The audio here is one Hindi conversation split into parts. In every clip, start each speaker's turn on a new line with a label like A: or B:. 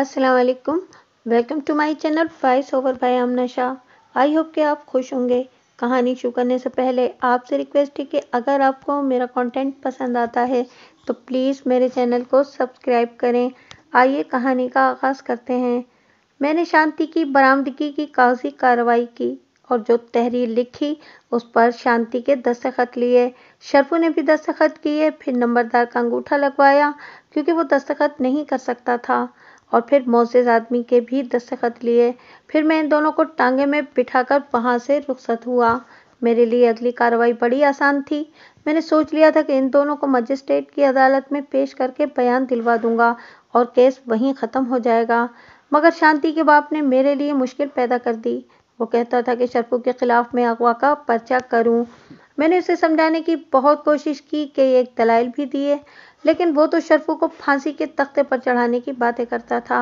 A: अस्सलाम वालेकुम welcome to my channel voice over by Amna Shah I hope कि आप खुश होंगे कहानी शुरू करने से पहले आपसे रिक्वेस्ट है कि अगर आपको मेरा कंटेंट पसंद आता है तो प्लीज़ मेरे चैनल को सब्सक्राइब करें आइए कहानी का आगाज़ करते हैं मैंने शांति की बरामदगी की कागजी कार्रवाई की और जो तहरीर लिखी उस पर शांति के दस्तखत लिए शर्फू ने भी दस्तखत किए फिर नंबरदार का अंगूठा लगवाया क्योंकि वो दस्तखत नहीं कर सकता था और फिर मोजेज आदमी के भी दस्तखत लिए फिर मैं इन दोनों को टांगे में बिठाकर वहाँ से रुखसत हुआ मेरे लिए अगली कार्रवाई बड़ी आसान थी मैंने सोच लिया था कि इन दोनों को मजिस्ट्रेट की अदालत में पेश करके बयान दिलवा दूंगा और केस वहीं ख़त्म हो जाएगा मगर शांति के बाप ने मेरे लिए मुश्किल पैदा कर दी वो कहता था कि शर्फू के ख़िलाफ़ मैं अगवा का पर्चा करूं। मैंने उसे समझाने की बहुत कोशिश की कि एक दलाइल भी दिए लेकिन वो तो शरफू को फांसी के तख्ते पर चढ़ाने की बातें करता था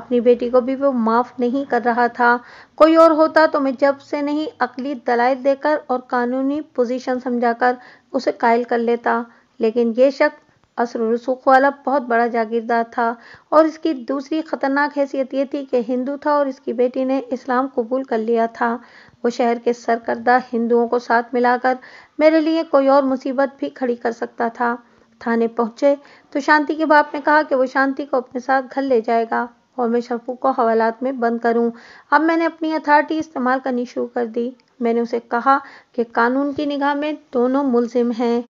A: अपनी बेटी को भी वो माफ़ नहीं कर रहा था कोई और होता तो मैं जब से नहीं अकली दलाइल देकर और कानूनी पोजीशन समझाकर उसे कायल कर लेता लेकिन ये शख्स असर रसूख वाला बहुत बड़ा जागीरदार था और इसकी दूसरी ख़तरनाक हैसियत ये थी कि हिंदू था और इसकी बेटी ने इस्लाम कबूल कर लिया था वो शहर के सरकर्दा हिंदुओं को साथ मिलाकर मेरे लिए कोई और मुसीबत भी खड़ी कर सकता था थाने पहुंचे तो शांति के बाप ने कहा कि वो शांति को अपने साथ घर ले जाएगा और मैं शफू को हवालात में बंद करूं। अब मैंने अपनी अथॉरिटी इस्तेमाल करनी शुरू कर दी मैंने उसे कहा कि कानून की निगाह में दोनों मुलजिम हैं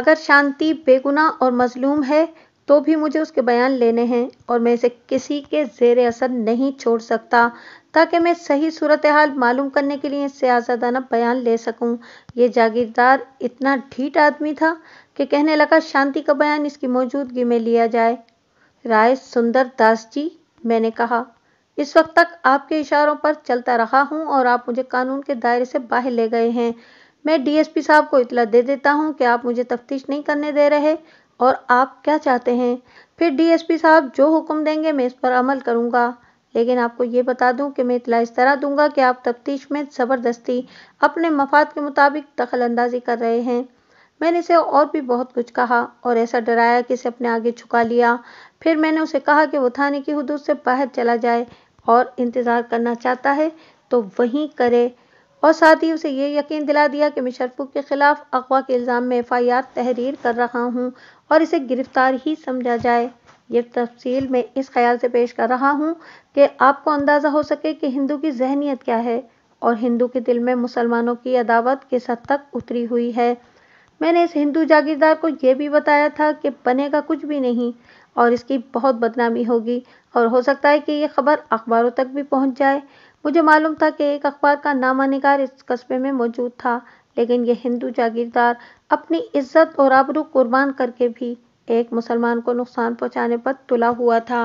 A: अगर शांति बेगुनाह और मजलूम है तो भी मुझे उसके बयान लेने हैं और मैं इसे किसी के जेर असर नहीं छोड़ सकता ताकि मैं सही सूरत हाल मालूम करने के लिए आजादाना बयान ले सकूं। ये जागीरदार इतना ढीठ आदमी था कि कहने लगा शांति का बयान इसकी मौजूदगी में लिया जाए राय सुंदर दास जी मैंने कहा इस वक्त तक आपके इशारों पर चलता रहा हूं और आप मुझे कानून के दायरे से बाहर ले गए हैं मैं डीएसपी साहब को इतला दे देता हूं कि आप मुझे तफ्तीश नहीं करने दे रहे और आप क्या चाहते हैं फिर डीएसपी साहब जो हुक्म देंगे मैं इस पर अमल करूंगा लेकिन आपको ये बता दूं कि मैं इतला इस तरह दूंगा कि आप तफ्तीश में ज़बरदस्ती अपने मफाद के मुताबिक दखल अंदाजी कर रहे हैं मैंने इसे और भी बहुत कुछ कहा और ऐसा डराया कि इसे अपने आगे छुका लिया फिर मैंने उसे कहा कि वो थाने की हदूद से बाहर चला जाए और इंतज़ार करना चाहता है तो वहीं करे और साथ ही उसे ये यकीन दिला दिया कि मैं शरफू के खिलाफ अगवा के इल्ज़ाम में एफ आई आर तहरीर कर रहा हूँ और इसे गिरफ्तार ही समझा जाए ये तफसील मैं इस ख्याल से पेश कर रहा हूँ कि आपको अंदाज़ा हो सके कि हिंदू की जहनीत क्या है और हिंदू के दिल में मुसलमानों की अदावत किस हद तक उतरी हुई है मैंने इस हिंदू जागीरदार को यह भी बताया था कि बनेगा कुछ भी नहीं और इसकी बहुत बदनामी होगी और हो सकता है कि यह खबर अखबारों तक भी पहुंच जाए मुझे मालूम था कि एक अखबार का नामा निकार इस कस्बे में मौजूद था लेकिन यह हिंदू जागीरदार अपनी इज्जत और आबरू कुर्बान करके भी एक मुसलमान को नुकसान पहुंचाने पर तुला हुआ था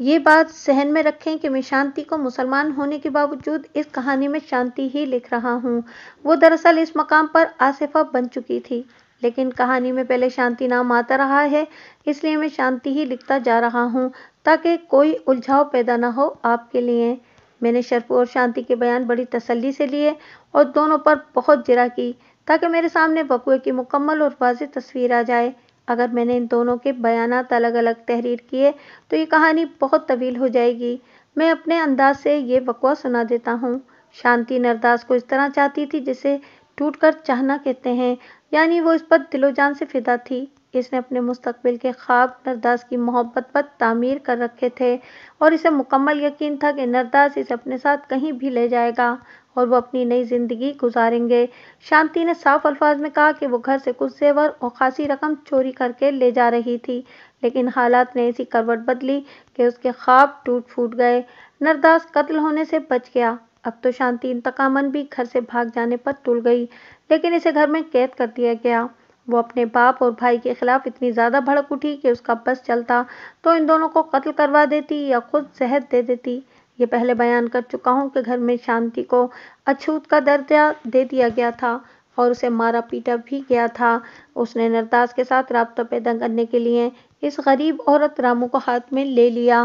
A: ये बात सहन में रखें कि मैं शांति को मुसलमान होने के बावजूद इस कहानी में शांति ही लिख रहा हूँ वो दरअसल इस मकाम पर आसिफा बन चुकी थी लेकिन कहानी में पहले शांति नाम आता रहा है इसलिए मैं शांति ही लिखता जा रहा हूँ ताकि कोई उलझाव पैदा ना हो आपके लिए मैंने शर्फ और शांति के बयान बड़ी तसल्ली से लिए और दोनों पर बहुत जरा की ताकि मेरे सामने वकुए की मुकम्मल और वाज तस्वीर आ जाए अगर मैंने इन दोनों के बयान अलग अलग तहरीर किए तो ये कहानी बहुत तवील हो जाएगी मैं अपने अंदाज से ये वकवा सुना देता हूँ शांति नरदास को इस तरह चाहती थी जिसे टूट कर चाहना कहते हैं यानी वो इस पर दिलोजान से फिदा थी इसने अपने मुस्तबिल के ख्वाब नरदास की मोहब्बत पर तामीर कर रखे थे और इसे मुकम्मल यकीन था कि नरदास इसे अपने साथ कहीं भी ले जाएगा और वो अपनी नई ज़िंदगी गुजारेंगे शांति ने साफ अल्फाज में कहा कि वो घर से कुछ जेवर और खासी रकम चोरी करके ले जा रही थी लेकिन हालात ने ऐसी करवट बदली कि उसके ख्वाब टूट फूट गए नरदास कत्ल होने से बच गया अब तो शांति इंतकामन भी घर से भाग जाने पर तुल गई लेकिन इसे घर में कैद कर दिया गया वो अपने बाप और भाई के खिलाफ इतनी ज़्यादा भड़क उठी कि उसका बस चलता तो इन दोनों को कत्ल करवा देती या खुद जहर दे देती ये पहले बयान कर चुका हूँ कि घर में शांति को अछूत का दर्जा दे दिया गया था और उसे मारा पीटा भी गया था उसने नरदास के साथ रबता पैदा करने के लिए इस गरीब औरत रामू को हाथ में ले लिया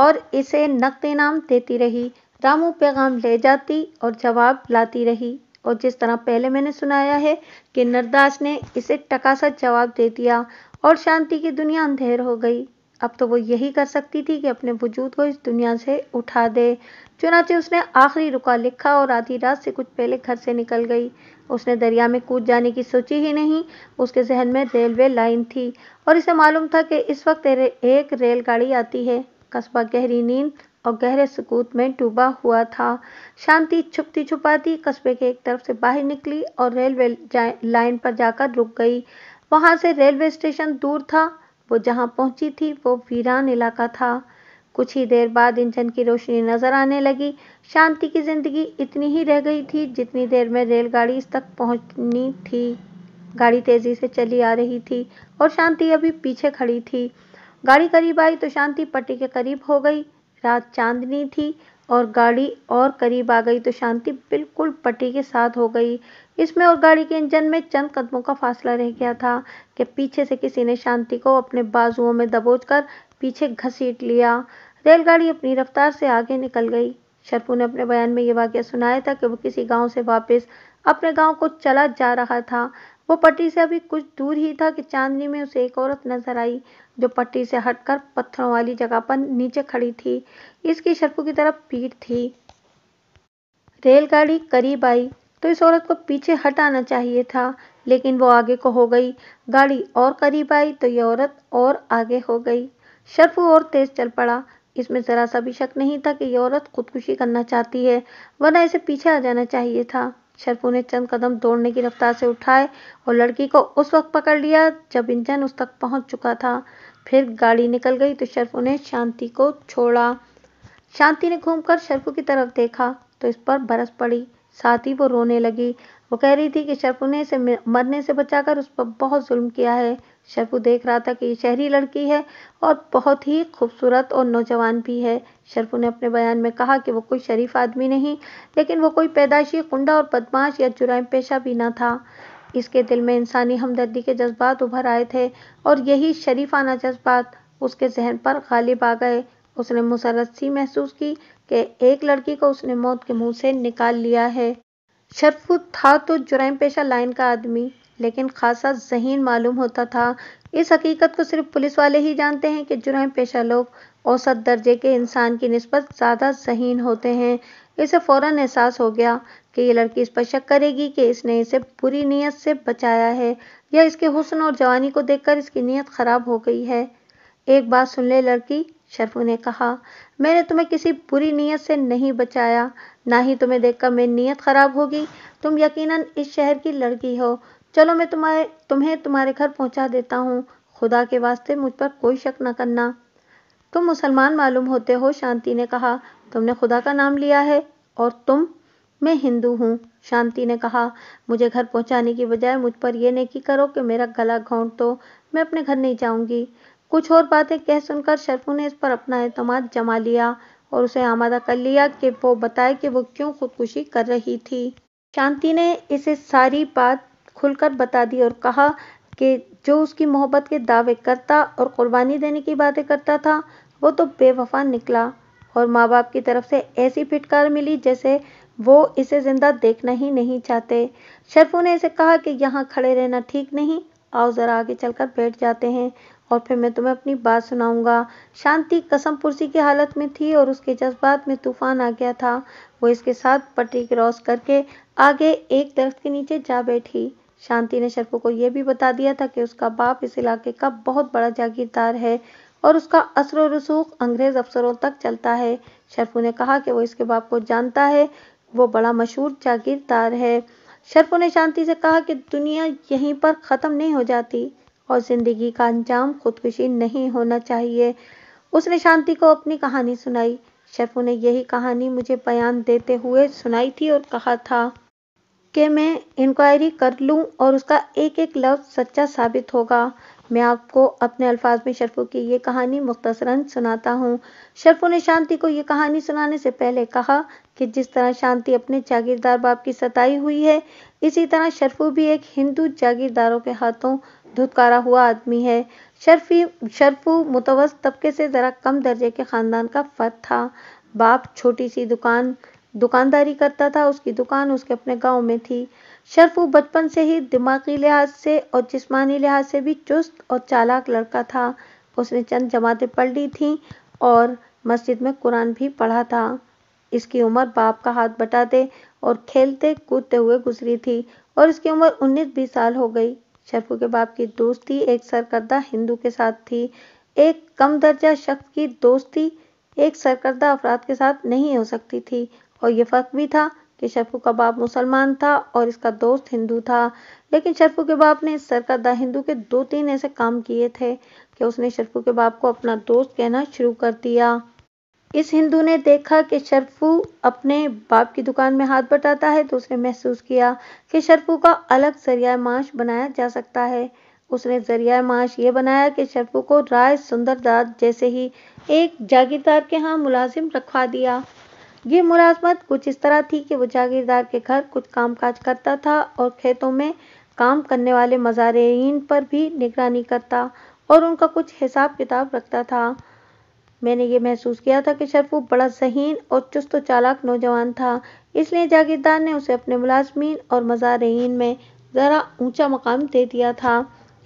A: और इसे नकद इनाम देती रही रामू पैगाम ले जाती और जवाब लाती रही और जिस तरह पहले मैंने सुनाया है कि नरदास ने इसे टका जवाब दे दिया और शांति की दुनिया अंधेर हो गई अब तो वो यही कर सकती थी कि अपने वजूद को इस दुनिया से उठा दे चुनाचे उसने आखिरी रुका लिखा और आधी रात से कुछ पहले घर से निकल गई उसने दरिया में कूद जाने की सोची ही नहीं उसके जहन में रेलवे लाइन थी और इसे मालूम था कि इस वक्त एक रेलगाड़ी आती है कस्बा गहरी नींद और गहरे सकूत में डूबा हुआ था शांति छुपती छुपाती कस्बे के एक तरफ से बाहर निकली और रेलवे लाइन पर जाकर रुक गई वहां से रेलवे स्टेशन दूर था वो जहां पहुंची थी वो वीरान इलाका था कुछ ही देर बाद इंजन की रोशनी नजर आने लगी शांति की जिंदगी इतनी ही रह गई थी जितनी देर में रेलगाड़ी इस तक पहुंचनी थी गाड़ी तेजी से चली आ रही थी और शांति अभी पीछे खड़ी थी गाड़ी करीब आई तो शांति पट्टी के करीब हो गई रात चांदनी थी और गाड़ी और करीब आ गई तो शांति बिल्कुल पटी के साथ हो गई इसमें और गाड़ी के इंजन में चंद कदमों का फासला रह गया था कि पीछे से किसी ने शांति को अपने बाजुओं में दबोचकर पीछे घसीट लिया रेलगाड़ी अपनी रफ्तार से आगे निकल गई शर्पू ने अपने बयान में यह वाक्य सुनाया था कि वो किसी गांव से वापस अपने गांव को चला जा रहा था वो पटरी से अभी कुछ दूर ही था कि चांदनी में उसे एक औरत नजर आई जो पट्टी से हटकर पत्थरों वाली जगह पर नीचे खड़ी थी इसकी शर्पू की तरफ पीठ थी रेलगाड़ी करीब आई तो इस औरत को पीछे हटाना चाहिए था लेकिन वो आगे को हो गई गाड़ी और करीब आई तो ये औरत और आगे हो गई शर्फ और तेज चल पड़ा इसमें ज़रा सा भी शक नहीं था कि यह औरत खुदकुशी करना चाहती है वरना इसे पीछे आ जाना चाहिए था शर्पू ने चंद कदम दौड़ने की रफ्तार से उठाए और लड़की को उस वक्त पकड़ लिया जब इंजन उस तक पहुंच चुका था फिर गाड़ी निकल गई तो शर्पू ने शांति को छोड़ा शांति ने घूमकर शर्पू की तरफ देखा तो इस पर बरस पड़ी साथ ही वो रोने लगी वो कह रही थी कि शर्पू ने इसे मरने से बचाकर उस पर बहुत जुल्म किया है शर्फू देख रहा था कि ये शहरी लड़की है और बहुत ही खूबसूरत और नौजवान भी है शर्फू ने अपने बयान में कहा कि वो कोई शरीफ आदमी नहीं लेकिन वो कोई पैदाशी कुंडा और बदमाश या जुराम पेशा भी ना था इसके दिल में इंसानी हमदर्दी के जज्बात उभर आए थे और यही शरीफाना जज्बात उसके जहन पर गालिब आ गए उसने मुसरत सी महसूस की कि एक लड़की को उसने मौत के मुंह से निकाल लिया है शरफू था तो जुराम पेशा लाइन का आदमी लेकिन खासा जहीन मालूम होता था इस हकीकत को सिर्फ पुलिस वाले ही जानते हैं कि जुर्म पेशा लोग औसत दर्जे के इंसान की नस्बत ज़्यादा जहीन होते हैं इसे फौरन एहसास हो गया कि ये लड़की इस पर शक करेगी कि इसने इसे बुरी नीयत से बचाया है या इसके हुसन और जवानी को देखकर इसकी नीयत ख़राब हो गई है एक बात सुन ले लड़की शर्फू ने कहा मैंने तुम्हें किसी बुरी नीयत से नहीं बचाया ना ही तुम्हें देखकर मेरी नीयत ख़राब होगी तुम यकीनन इस शहर की लड़की हो चलो मैं तुम्हारे तुम्हें तुम्हारे घर पहुंचा देता हूं खुदा के वास्ते मुझ पर कोई शक न करना तुम मुसलमान मालूम होते हो शांति ने कहा तुमने खुदा का नाम लिया है और तुम मैं हिंदू हूँ शांति ने कहा मुझे घर पहुँचाने की बजाय मुझ पर यह नेकी करो कि मेरा गला घोंट दो मैं अपने घर नहीं जाऊँगी कुछ और बातें कह सुनकर शर्फू ने इस पर अपना अहतमाद जमा लिया और उसे आमादा कर लिया कि वो बताए कि वो क्यों खुदकुशी कर रही थी शांति ने इसे सारी बात खुलकर बता दी और कहा कि जो उसकी मोहब्बत के दावे करता और कुर्बानी देने की बातें करता था वो तो बेवफा निकला और माँ बाप की तरफ से ऐसी फिटकार मिली जैसे वो इसे ज़िंदा देखना ही नहीं चाहते शर्फू ने इसे कहा कि यहाँ खड़े रहना ठीक नहीं आओ ज़रा आगे चलकर बैठ जाते हैं और फिर मैं तुम्हें अपनी बात सुनाऊंगा शांति कसम पुरसी की हालत में थी और उसके जज्बात में तूफान आ गया था वो इसके साथ पटरी क्रॉस करके आगे एक दरख्त के नीचे जा बैठी शांति ने शर्फू को यह भी बता दिया था कि उसका बाप इस इलाके का बहुत बड़ा जागीरदार है और उसका असर रसूख अंग्रेज अफसरों तक चलता है शर्फू ने कहा कि वो इसके बाप को जानता है वो बड़ा मशहूर जागीरदार है शर्फू ने शांति से कहा कि दुनिया यहीं पर ख़त्म नहीं हो जाती और ज़िंदगी का अंजाम खुदकुशी नहीं होना चाहिए उसने शांति को अपनी कहानी सुनाई शर्फू ने यही कहानी मुझे बयान देते हुए सुनाई थी और कहा था कि मैं इंक्वायरी कर लूँ और उसका एक एक लफ्ज़ सच्चा साबित होगा मैं आपको अपने अल्फाज में शरफू की ये कहानी मुख्तसरा सुनाता हूँ शरफू ने शांति को ये कहानी सुनाने से पहले कहा कि जिस तरह शांति अपने जागीरदार बाप की सताई हुई है इसी तरह शरफू भी एक हिंदू जागीरदारों के हाथों धुतकारा हुआ आदमी है शर्फी शरफू मुतवस तबके से ज़रा कम दर्जे के ख़ानदान का फर्द था बाप छोटी सी दुकान दुकानदारी करता था उसकी दुकान उसके अपने गांव में थी शरफू बचपन से ही दिमागी लिहाज से और जिस्मानी लिहाज से भी चुस्त और चालाक लड़का था उसने चंद जमातें पढ़ ली थी और मस्जिद में कुरान भी पढ़ा था इसकी उम्र बाप का हाथ बटाते और खेलते कूदते हुए गुजरी थी और इसकी उम्र उन्नीस बीस साल हो गई शरफू के बाप की दोस्ती एक सरकर्दा हिंदू के साथ थी एक कम दर्जा शख्स की दोस्ती एक सरकर्दा अफराद के साथ नहीं हो सकती थी और ये फ़र्क भी था कि शरफू का बाप मुसलमान था और इसका दोस्त हिंदू था लेकिन शरफू के बाप ने सरका द हिंदू के दो तीन ऐसे काम किए थे कि उसने शरफू के बाप को अपना दोस्त कहना शुरू कर दिया इस हिंदू ने देखा कि शरफू अपने बाप की दुकान में हाथ बटाता है तो उसने महसूस किया कि शरफू का अलग जरिया माश बनाया जा सकता है उसने जरिया माश ये बनाया कि शरफू को राय सुंदर जैसे ही एक जागीरदार के यहाँ मुलाजिम रखवा दिया ये मुलाजमत कुछ इस तरह थी कि वो जागीरदार के घर कुछ काम काज करता था और खेतों में काम करने वाले मजारइन पर भी निगरानी करता और उनका कुछ हिसाब किताब रखता था मैंने ये महसूस किया था कि शरफू बड़ा जहीन और चुस्त चालाक नौजवान था इसलिए जागीरदार ने उसे अपने मुलाजमीन और मजारइन में ज़रा ऊंचा मकाम दे दिया था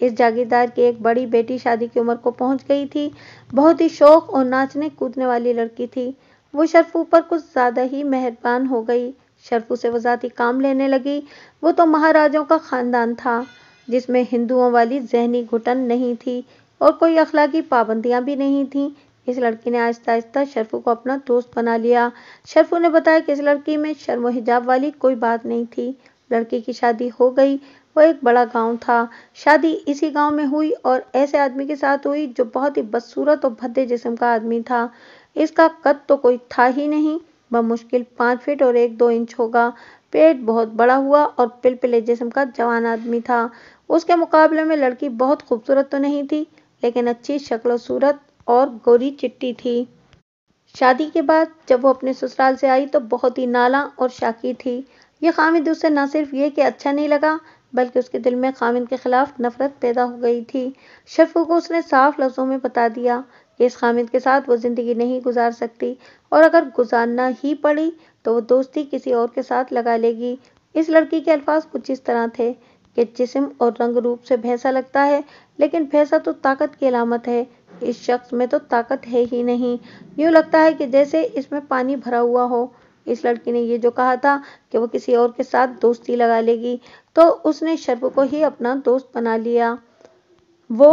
A: इस जागीरदार की एक बड़ी बेटी शादी की उम्र को पहुंच गई थी बहुत ही शौक और नाचने कूदने वाली लड़की थी वो शर्फू पर कुछ ज़्यादा ही मेहरबान हो गई शर्फू से जाती काम लेने लगी वो तो महाराजों का ख़ानदान था जिसमें हिंदुओं वाली जहनी घुटन नहीं थी और कोई अखला की पाबंदियां भी नहीं थी इस लड़की ने आहिस्ता आहिस्ता शर्फू को अपना दोस्त बना लिया शर्फू ने बताया कि इस लड़की में शर्म हिजाब वाली कोई बात नहीं थी लड़की की शादी हो गई वो एक बड़ा गांव था शादी इसी गांव में हुई और ऐसे आदमी के साथ हुई जो बहुत ही बदसूरत और भद्दे जिस्म का आदमी था इसका कद तो कोई था ही नहीं बमुश्किल पाँच फीट और एक दो इंच होगा पेट बहुत बड़ा हुआ और पिलपिले जिस्म का जवान आदमी था उसके मुकाबले में लड़की बहुत खूबसूरत तो नहीं थी लेकिन अच्छी शक्ल सूरत और गोरी चिट्टी थी शादी के बाद जब वो अपने ससुराल से आई तो बहुत ही नाला और शाकी थी ये खामिद उसे न सिर्फ ये कि अच्छा नहीं लगा बल्कि उसके दिल में खामिद के खिलाफ नफरत पैदा हो गई थी शर्फू को उसने साफ लफ्ज़ों में बता दिया इस खामिद के साथ वो ज़िंदगी नहीं गुजार सकती और अगर गुजारना ही पड़ी तो वो दोस्ती किसी और के साथ लगा लेगी इस लड़की के अल्फाज कुछ इस तरह थे कि जिसम और रंग रूप से भैंसा लगता है लेकिन भैंसा तो ताकत की अलामत है इस शख्स में तो ताकत है ही नहीं यूँ लगता है कि जैसे इसमें पानी भरा हुआ हो इस लड़की ने ये जो कहा था कि वो किसी और के साथ दोस्ती लगा लेगी तो उसने शर्फ को ही अपना दोस्त बना लिया वो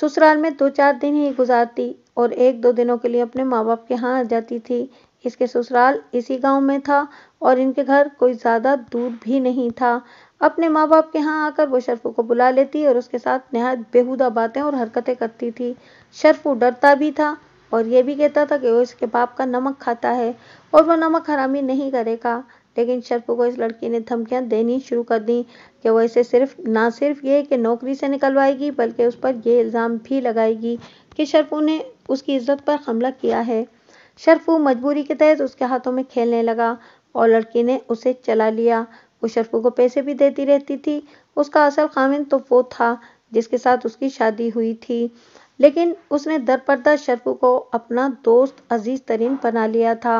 A: ससुराल में दो चार दिन ही गुजारती और एक दो दिनों के लिए अपने माँ बाप के यहाँ आ जाती थी इसके ससुराल इसी गांव में था और इनके घर कोई ज़्यादा दूर भी नहीं था अपने माँ बाप के यहाँ आकर वो शर्फू को बुला लेती और उसके साथ नहायत बेहुदा बातें और हरकतें करती थी शर्फू डरता भी था और ये भी कहता था कि वो इसके बाप का नमक खाता है और वो नमक हरामी नहीं करेगा लेकिन शर्फ को इस लड़की ने धमकियां देनी शुरू कर दी कि वो इसे सिर्फ ना सिर्फ ये कि नौकरी से निकलवाएगी बल्कि उस पर ये इल्ज़ाम भी लगाएगी कि शर्पू ने उसकी इज्जत पर हमला किया है शर्फू मजबूरी के तहत उसके हाथों में खेलने लगा और लड़की ने उसे चला लिया वो शर्फू को पैसे भी देती रहती थी उसका असल खामिन तो वो था जिसके साथ उसकी शादी हुई थी लेकिन उसने दरपर्दा शर्फू को अपना दोस्त अजीज तरीन बना लिया था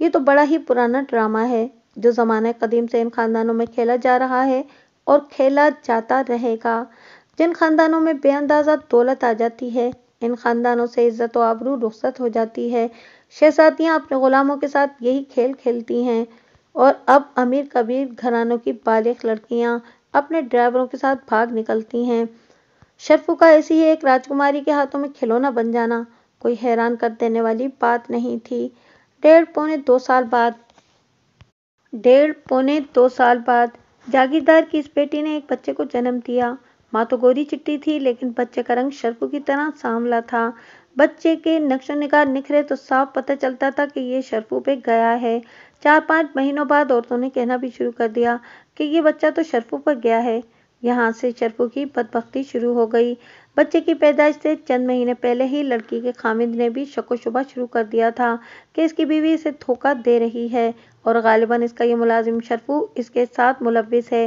A: ये तो बड़ा ही पुराना ड्रामा है जो ज़माने कदीम से इन ख़ानदानों में खेला जा रहा है और खेला जाता रहेगा जिन ख़ानदानों में बेअंदाजा दौलत आ जाती है इन ख़ानदानों से इज़्ज़त व आबरू रुखसत हो जाती है शहजादियाँ अपने ग़ुलामों के साथ यही खेल खेलती हैं और अब अमीर कबीर घरानों की बालिग लड़कियाँ अपने ड्राइवरों के साथ भाग निकलती हैं शर्फू का ऐसी ही एक राजकुमारी के हाथों में खिलौना बन जाना कोई हैरान कर देने वाली बात नहीं थी डेढ़ पौने दो साल बाद डेढ़ पौने दो साल बाद जागीरदार की इस बेटी ने एक बच्चे को जन्म दिया माँ तो गोरी चिट्टी थी लेकिन बच्चे का रंग शर्फू की तरह सांवला था बच्चे के नक्शा निगार निखरे तो साफ पता चलता था कि ये शर्फू पे गया है चार पांच महीनों बाद औरतों ने कहना भी शुरू कर दिया कि ये बच्चा तो शर्फू पर गया है यहाँ से शर्फू की बदबख्ती शुरू हो गई बच्चे की पैदाइश से चंद महीने पहले ही लड़की के खामिद ने भी शको शुबा शुरू कर दिया था कि इसकी बीवी इसे धोखा दे रही है और गालिबा इसका ये मुलाजिम शरफू इसके साथ मुलविस है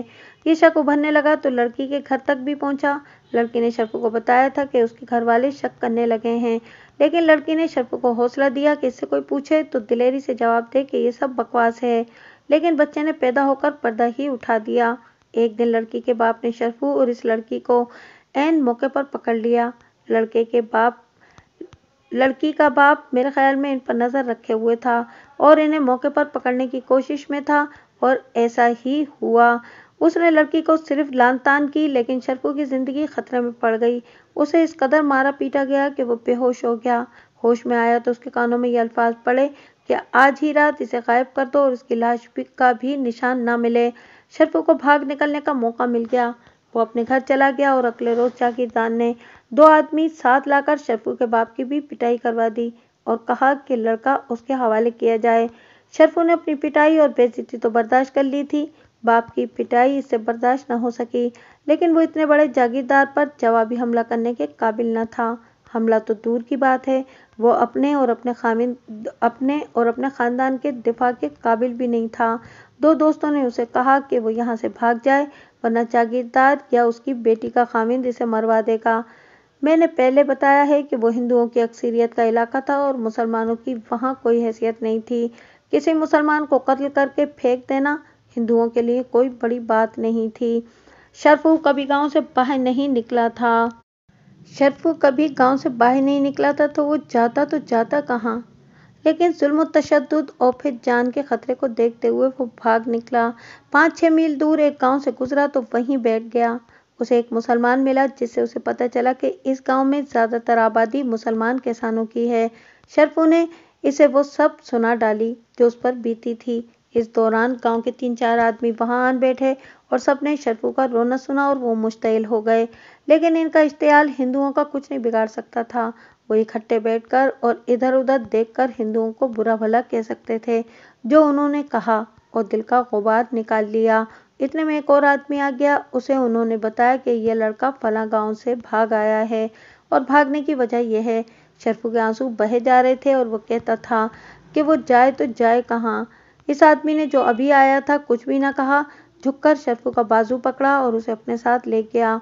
A: ये शक उभरने लगा तो लड़की के घर तक भी पहुंचा लड़की ने शरफू को बताया था कि उसके घर वाले शक करने लगे हैं लेकिन लड़की ने शरफू को हौसला दिया कि इससे कोई पूछे तो दिलेरी से जवाब दे कि ये सब बकवास है लेकिन बच्चे ने पैदा होकर पर्दा ही उठा दिया एक दिन लड़की के बाप ने शरफू और इस लड़की को एन मौके पर पकड़ लिया लड़के के बाप लड़की का बाप मेरे ख्याल में इन पर नज़र रखे हुए था और इन्हें मौके पर पकड़ने की कोशिश में था और ऐसा ही हुआ उसने लड़की को सिर्फ लान तान की लेकिन शर्कू की ज़िंदगी खतरे में पड़ गई उसे इस कदर मारा पीटा गया कि वो बेहोश हो गया होश में आया तो उसके कानों में ये अल्फाज पड़े कि आज ही रात इसे गायब कर दो और उसकी लाश का भी निशान ना मिले शर्फू को भाग निकलने का मौका मिल गया वो अपने घर चला गया और अगले रोज जागीरदार ने दो आदमी साथ लाकर शरफू के बाप की भी पिटाई करवा दी और कहा कि लड़का उसके हवाले किया जाए शरफू ने अपनी पिटाई और बेजती तो बर्दाश्त कर ली थी बाप की पिटाई इससे बर्दाश्त न हो सकी लेकिन वो इतने बड़े जागीरदार पर जवाबी हमला करने के काबिल न था हमला तो दूर की बात है वो अपने और अपने खामिन अपने और अपने ख़ानदान के दिफा के काबिल भी नहीं था दो दोस्तों ने उसे कहा कि वो यहाँ से भाग जाए वरना जागीरदार या उसकी बेटी का खामिंद इसे मरवा देगा मैंने पहले बताया है कि वो हिंदुओं की अक्सरियत का इलाका था और मुसलमानों की वहाँ कोई हैसियत नहीं थी किसी मुसलमान को कत्ल करके फेंक देना हिंदुओं के लिए कोई बड़ी बात नहीं थी शरफू कभी गांव से बाहर नहीं निकला था शरफू कभी गांव से बाहर नहीं निकला था तो वो जाता तो जाता कहाँ लेकिन जुल्म तशद और फिर जान के खतरे को देखते हुए वो भाग निकला पाँच छः मील दूर एक गांव से गुजरा तो वहीं बैठ गया उसे एक मुसलमान मिला जिससे उसे पता चला कि इस गांव में ज़्यादातर आबादी मुसलमान किसानों की है शर्फू ने इसे वो सब सुना डाली जो उस पर बीती थी इस दौरान गांव के तीन चार आदमी वहां आन बैठे और सबने शर्फू का रोना सुना और वो मुश्तिल हो गए लेकिन इनका इश्तियाल हिंदुओं का कुछ नहीं बिगाड़ सकता था वो इकट्ठे बैठकर और इधर उधर देखकर हिंदुओं को बुरा भला कह सकते थे जो उन्होंने कहा और दिल का गुबार निकाल लिया इतने में एक और आदमी आ गया उसे उन्होंने बताया कि यह लड़का फला गांव से भाग आया है और भागने की वजह यह है शरफू के आंसू बहे जा रहे थे और वो कहता था कि वो जाए तो जाए कहाँ इस आदमी ने जो अभी आया था कुछ भी ना कहा झुककर शरफू का बाजू पकड़ा और उसे अपने साथ ले गया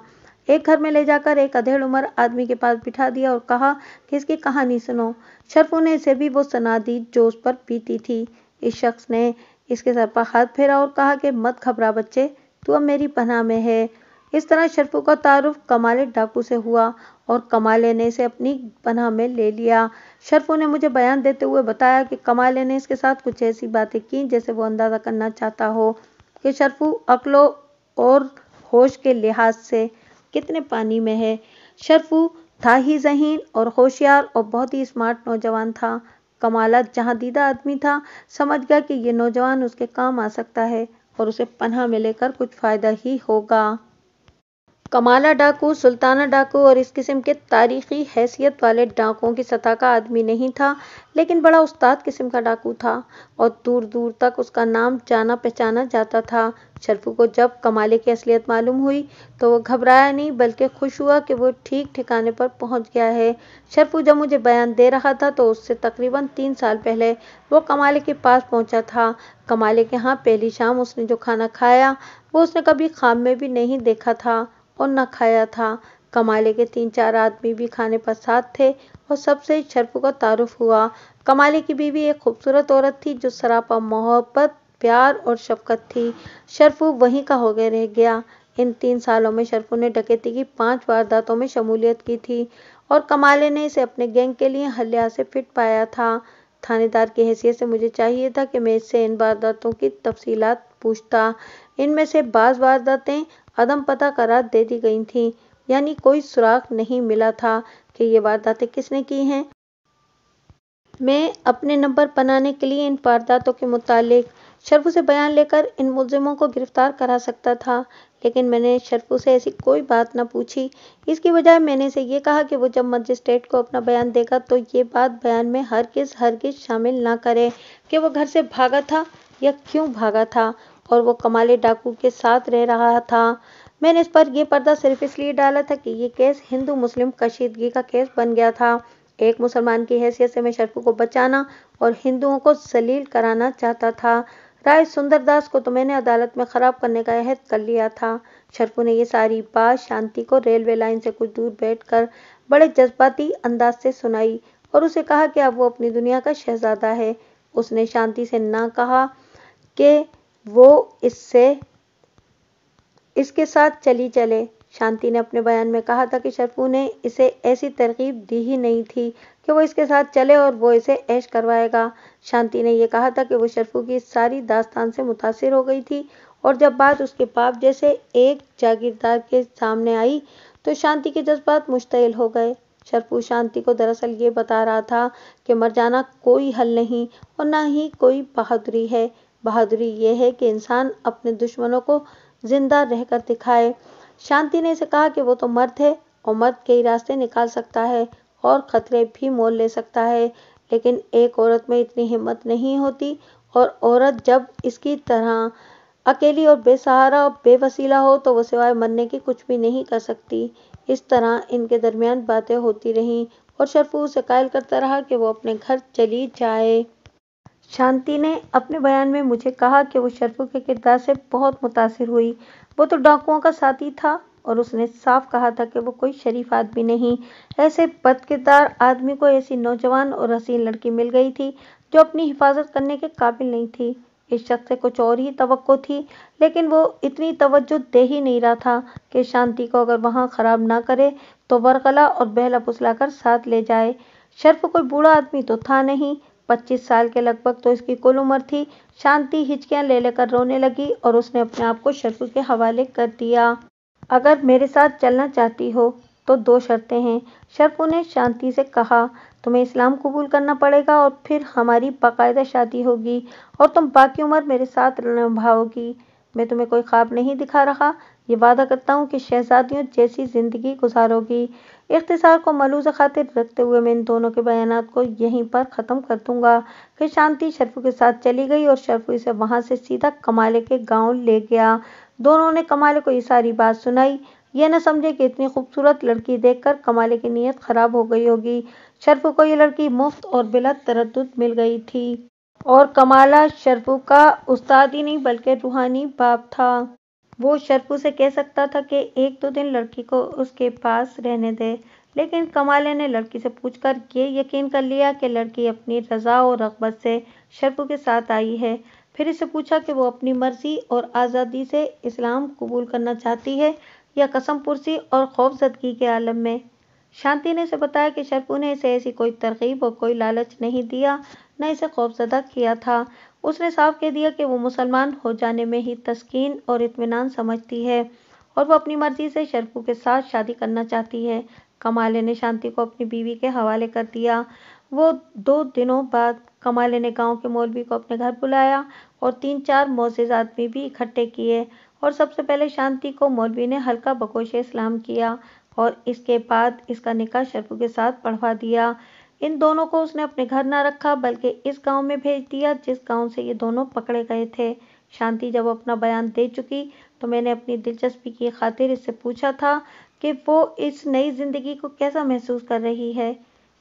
A: एक घर में ले जाकर एक अधेड़ उम्र आदमी के पास बिठा दिया और कहा कि इसकी कहानी सुनो शरफू ने इसे भी वो सुना दी जो उस पर पीती थी इस शख्स ने इसके सर पर हाथ फेरा और कहा कि मत घबरा बच्चे तू अब मेरी पनाह में है इस तरह शरफू का तारुफ कमाले डाकू से हुआ और कमाले ने इसे अपनी पनाह में ले लिया शरफू ने मुझे बयान देते हुए बताया कि कमाले ने इसके साथ कुछ ऐसी बातें की जैसे वो अंदाज़ा करना चाहता हो कि शरफू अकलो और होश के लिहाज से कितने पानी में है शरफू था ही जहीन और होशियार और बहुत ही स्मार्ट नौजवान था कमाला दीदा आदमी था समझ गया कि ये नौजवान उसके काम आ सकता है और उसे पनाह में लेकर कुछ फ़ायदा ही होगा कमाला डाकू सुल्ताना डाकू और इस किस्म के तारीखी हैसियत वाले डाकुओं की सतह का आदमी नहीं था लेकिन बड़ा उस्ताद किस्म का डाकू था और दूर दूर तक उसका नाम जाना पहचाना जाता था शरफू को जब कमाले की असलियत मालूम हुई तो वो घबराया नहीं बल्कि खुश हुआ कि वो ठीक ठिकाने पर पहुंच गया है शरफू जब मुझे बयान दे रहा था तो उससे तकरीबन तीन साल पहले वो कमाले के पास पहुंचा था कमाले के यहाँ पहली शाम उसने जो खाना खाया वो उसने कभी खाम में भी नहीं देखा था और न खाया था कमाले के तीन चार आदमी भी खाने पर साथ थे और सबसे शर्फ का तारुफ हुआ कमाले की बीवी एक खूबसूरत औरत थी जो सरापा मोहब्बत प्यार और शफकत थी शर्फ वहीं का हो गया रह गया इन तीन सालों में शर्फू ने डकैती की पांच वारदातों में शमूलियत की थी और कमाले ने इसे अपने गैंग के लिए हल्या से फिट पाया था थानेदार की हैसियत से मुझे चाहिए था कि मैं इससे इन वारदातों की तफसीलात पूछता इनमें से बाज़ वारदातें अदम पता करार दे दी गई थी यानी कोई सुराग नहीं मिला था कि ये वारदातें किसने की हैं मैं अपने नंबर बनाने के लिए इन वारदातों के मुतालिक शर्फू से बयान लेकर इन मुलजिमों को गिरफ्तार करा सकता था लेकिन मैंने शर्फू से ऐसी कोई बात ना पूछी इसकी बजाय मैंने से ये कहा कि वो जब मजिस्ट्रेट को अपना बयान देगा तो ये बात बयान में हर किस हर किस शामिल ना करे कि वो घर से भागा था या क्यों भागा था और वो कमाले डाकू के साथ रह रहा था मैंने इस पर यह पर्दा सिर्फ इसलिए डाला था कि ये केस हिंदू मुस्लिम कशीदगी का केस बन गया था एक मुसलमान की हैसियत से मैं शर्फू को बचाना और हिंदुओं को जलील कराना चाहता था राय सुंदरदास को तो मैंने अदालत में ख़राब करने का अहद कर लिया था शर्फू ने यह सारी बात शांति को रेलवे लाइन से कुछ दूर बैठकर बड़े जज्बाती अंदाज से सुनाई और उसे कहा कि अब वो अपनी दुनिया का शहजादा है उसने शांति से ना कहा कि वो इससे इसके साथ चली चले शांति ने अपने बयान में कहा था कि शर्फू ने इसे ऐसी तरकीब दी ही नहीं थी कि वो इसके साथ चले और वो इसे ऐश करवाएगा शांति ने यह कहा था कि वो शर्फू की सारी दास्तान से मुतासर हो गई थी और जब बात उसके पाप जैसे एक जागीरदार के सामने आई तो शांति के जज्बात मुश्तिल हो गए शर्फू शांति को दरअसल ये बता रहा था कि मर जाना कोई हल नहीं और ना ही कोई बहादुरी है बहादुरी यह है कि इंसान अपने दुश्मनों को जिंदा रहकर दिखाए शांति ने इसे कहा कि वो तो मर्द है और मर्द कई रास्ते निकाल सकता है और खतरे भी मोल ले सकता है लेकिन एक औरत में इतनी हिम्मत नहीं होती और औरत जब इसकी तरह अकेली और बेसहारा और बेवसीला हो तो वो सिवाय मरने की कुछ भी नहीं कर सकती इस तरह इनके दरमियान बातें होती रहीं और शरफू उसे कायल करता रहा कि वो अपने घर चली जाए शांति ने अपने बयान में मुझे कहा कि वो शर्फू के किरदार से बहुत मुतासर हुई वो तो डाकुओं का साथी था और उसने साफ कहा था कि वो कोई शरीफ आदमी नहीं ऐसे बदकिरदार आदमी को ऐसी नौजवान और हसीन लड़की मिल गई थी जो अपनी हिफाजत करने के काबिल नहीं थी इस शख्स से कुछ और ही तो थी लेकिन वो इतनी तवज्जो दे ही नहीं रहा था कि शांति को अगर वहाँ ख़राब ना करे तो बरगला और बहला फुसला कर साथ ले जाए शर्फ कोई बूढ़ा आदमी तो था नहीं पच्चीस साल के लगभग तो इसकी कुल उम्र थी शांति हिचकियां ले लेकर रोने लगी और उसने अपने आप को शत्रु के हवाले कर दिया अगर मेरे साथ चलना चाहती हो तो दो शर्तें हैं शर्पू ने शांति से कहा तुम्हें इस्लाम कबूल करना पड़ेगा और फिर हमारी बाकायदा शादी होगी और तुम बाकी उम्र मेरे साथ निभाओगी मैं तुम्हें कोई ख्वाब नहीं दिखा रहा ये वादा करता हूँ कि शहजादियों जैसी ज़िंदगी गुजारोगी इख्तिसार को मलूज खातिर रखते हुए मैं इन दोनों के बयान को यहीं पर ख़त्म कर दूंगा फिर शांति शर्फू के साथ चली गई और शर्फू इसे वहाँ से सीधा कमाले के गांव ले गया दोनों ने कमाले को ये सारी बात सुनाई यह न समझे कि इतनी खूबसूरत लड़की देखकर कमाले की नीयत ख़राब हो गई होगी शर्फू को ये लड़की मुफ्त और बिला तरद मिल गई थी और कमाला शर्फू का उस्ताद ही नहीं बल्कि रूहानी बाप था वो शरपू से कह सकता था कि एक दो दिन लड़की को उसके पास रहने दे लेकिन कमाले ने लड़की से पूछकर ये यकीन कर लिया कि लड़की अपनी रज़ा और रगबत से शरपू के साथ आई है फिर इसे पूछा कि वो अपनी मर्ज़ी और आज़ादी से इस्लाम कबूल करना चाहती है या कसम पुरसी और खौफजदगी के आलम में शांति ने इसे बताया कि शरपू ने इसे ऐसी कोई तरकीब और कोई लालच नहीं दिया न इसे खौफजदा किया था उसने साफ कह दिया कि वो मुसलमान हो जाने में ही तस्कीन और इतमान समझती है और वो अपनी मर्जी से शरफू के साथ शादी करना चाहती है कमाले ने शांति को अपनी बीवी के हवाले कर दिया वो दो दिनों बाद कमाले ने गांव के मौलवी को अपने घर बुलाया और तीन चार मोजिज आदमी भी इकट्ठे किए और सबसे पहले शांति को मौलवी ने हल्का बकोश इस्लाम किया और इसके बाद इसका निकाह शरफू के साथ पढ़वा दिया इन दोनों को उसने अपने घर ना रखा बल्कि इस गांव में भेज दिया जिस गांव से ये दोनों पकड़े गए थे शांति जब अपना बयान दे चुकी तो मैंने अपनी दिलचस्पी की खातिर इससे पूछा था कि वो इस नई जिंदगी को कैसा महसूस कर रही है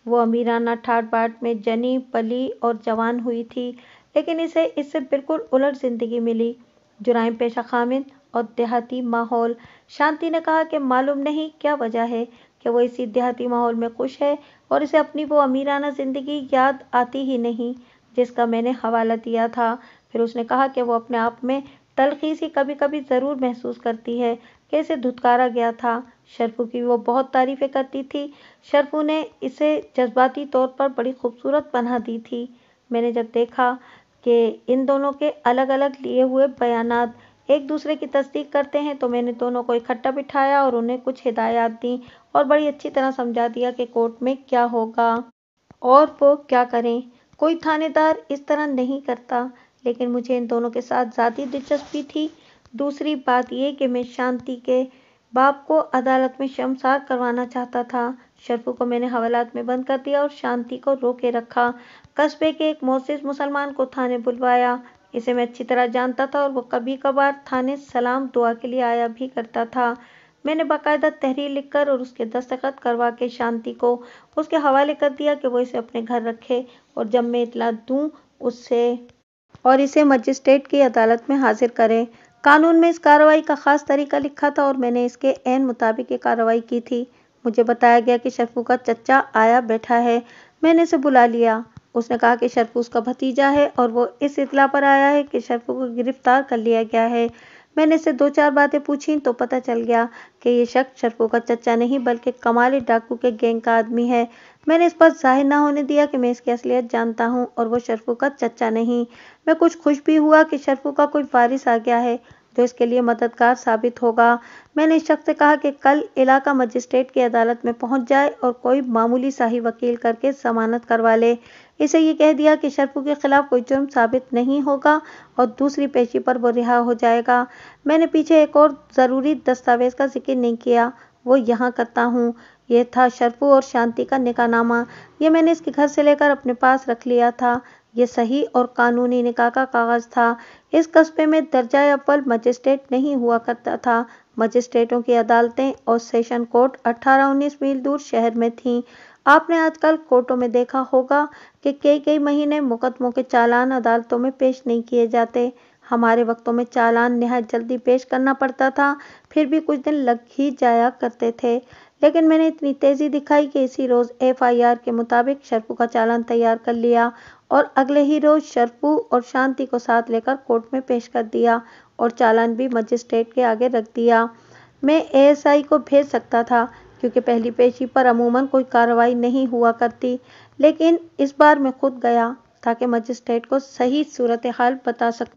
A: वो अमीराना ठाट बाट में जनी पली और जवान हुई थी लेकिन इसे इससे बिल्कुल उलट जिंदगी मिली जुराइम पेशा खामिन और देहाती माहौल शांति ने कहा कि मालूम नहीं क्या वजह है कि वो इसी देहाती माहौल में खुश है और इसे अपनी वो अमीराना ज़िंदगी याद आती ही नहीं जिसका मैंने हवाला दिया था फिर उसने कहा कि वो अपने आप में तलखी सी कभी कभी ज़रूर महसूस करती है कि इसे धुतकारा गया था शरफू की वो बहुत तारीफ़ें करती थी शरफू ने इसे जज्बाती तौर पर बड़ी खूबसूरत बना दी थी मैंने जब देखा कि इन दोनों के अलग अलग लिए हुए बयानात एक दूसरे की तस्दीक करते हैं तो मैंने दोनों को इकट्ठा बिठाया और उन्हें कुछ हिदायत दी और बड़ी अच्छी तरह समझा दिया कि कोर्ट में क्या होगा और वो क्या करें कोई थानेदार इस तरह नहीं करता लेकिन मुझे इन दोनों के साथ ज़्यादा दिलचस्पी थी दूसरी बात यह कि मैं शांति के बाप को अदालत में शमसार करवाना चाहता था शरफू को मैंने हवालात में बंद कर दिया और शांति को रोके रखा कस्बे के एक मोसिस मुसलमान को थाने बुलवाया इसे मैं अच्छी तरह जानता था और वो कभी कभार थाने सलाम दुआ के लिए आया भी करता था मैंने बाकायदा तहरीर लिखकर और उसके दस्तखत करवा के शांति को उसके हवाले कर दिया कि वो इसे अपने घर रखे और जब मैं इतला दूँ उससे और इसे मजिस्ट्रेट की अदालत में हाजिर करें कानून में इस कार्रवाई का खास तरीका लिखा था और मैंने इसके एन मुताबिक ये कार्रवाई की थी मुझे बताया गया कि शफू का चचा आया बैठा है मैंने इसे बुला लिया उसने कहा कि शर्फू उसका भतीजा है और वो इस इतला पर आया है कि शरफू को गिरफ्तार कर लिया गया है मैंने इसे दो चार बातें पूछी तो पता चल गया कि ये शख्स शरफो का चचा नहीं बल्कि कमाली डाकू के गैंग का आदमी है मैंने इस पर जाहिर ना होने दिया कि मैं इसकी असलियत जानता हूँ और वो शर्फू का चचा नहीं मैं कुछ खुश भी हुआ कि शरफू का कोई वारिस आ गया है जो इसके लिए मददगार साबित होगा मैंने इस शख्स से कहा कि कल इलाका मजिस्ट्रेट की अदालत में पहुंच जाए और कोई मामूली शाही वकील करके जमानत करवा ले इसे ये कह दिया कि शर्फू के खिलाफ कोई जुर्म साबित नहीं होगा और दूसरी पेशी पर वो रिहा हो जाएगा मैंने पीछे एक और ज़रूरी दस्तावेज का जिक्र नहीं किया वो यहाँ करता हूँ यह था शर्फू और शांति का निकाहनामा यह मैंने इसके घर से लेकर अपने पास रख लिया था ये सही और कानूनी निकाह का कागज था इस कस्बे में दर्जा अव्वल मजिस्ट्रेट नहीं हुआ करता था मजिस्ट्रेटों की अदालतें और सेशन कोर्ट 18-19 मील दूर शहर में थीं आपने आजकल कोर्टों में देखा होगा कि कई कई महीने मुकदमों के चालान अदालतों में पेश नहीं किए जाते हमारे वक्तों में चालान नहायत जल्दी पेश करना पड़ता था फिर भी कुछ दिन लग ही जाया करते थे लेकिन मैंने इतनी तेज़ी दिखाई कि इसी रोज़ एफआईआर के मुताबिक शर्पू का चालान तैयार कर लिया और अगले ही रोज़ शर्पू और शांति को साथ लेकर कोर्ट में पेश कर दिया और चालान भी मजिस्ट्रेट के आगे रख दिया मैं एएसआई को भेज सकता था क्योंकि पहली पेशी पर अमूमन कोई कार्रवाई नहीं हुआ करती लेकिन इस बार मैं खुद गया ताकि मजिस्ट्रेट को सही सूरत हाल बता सकूँ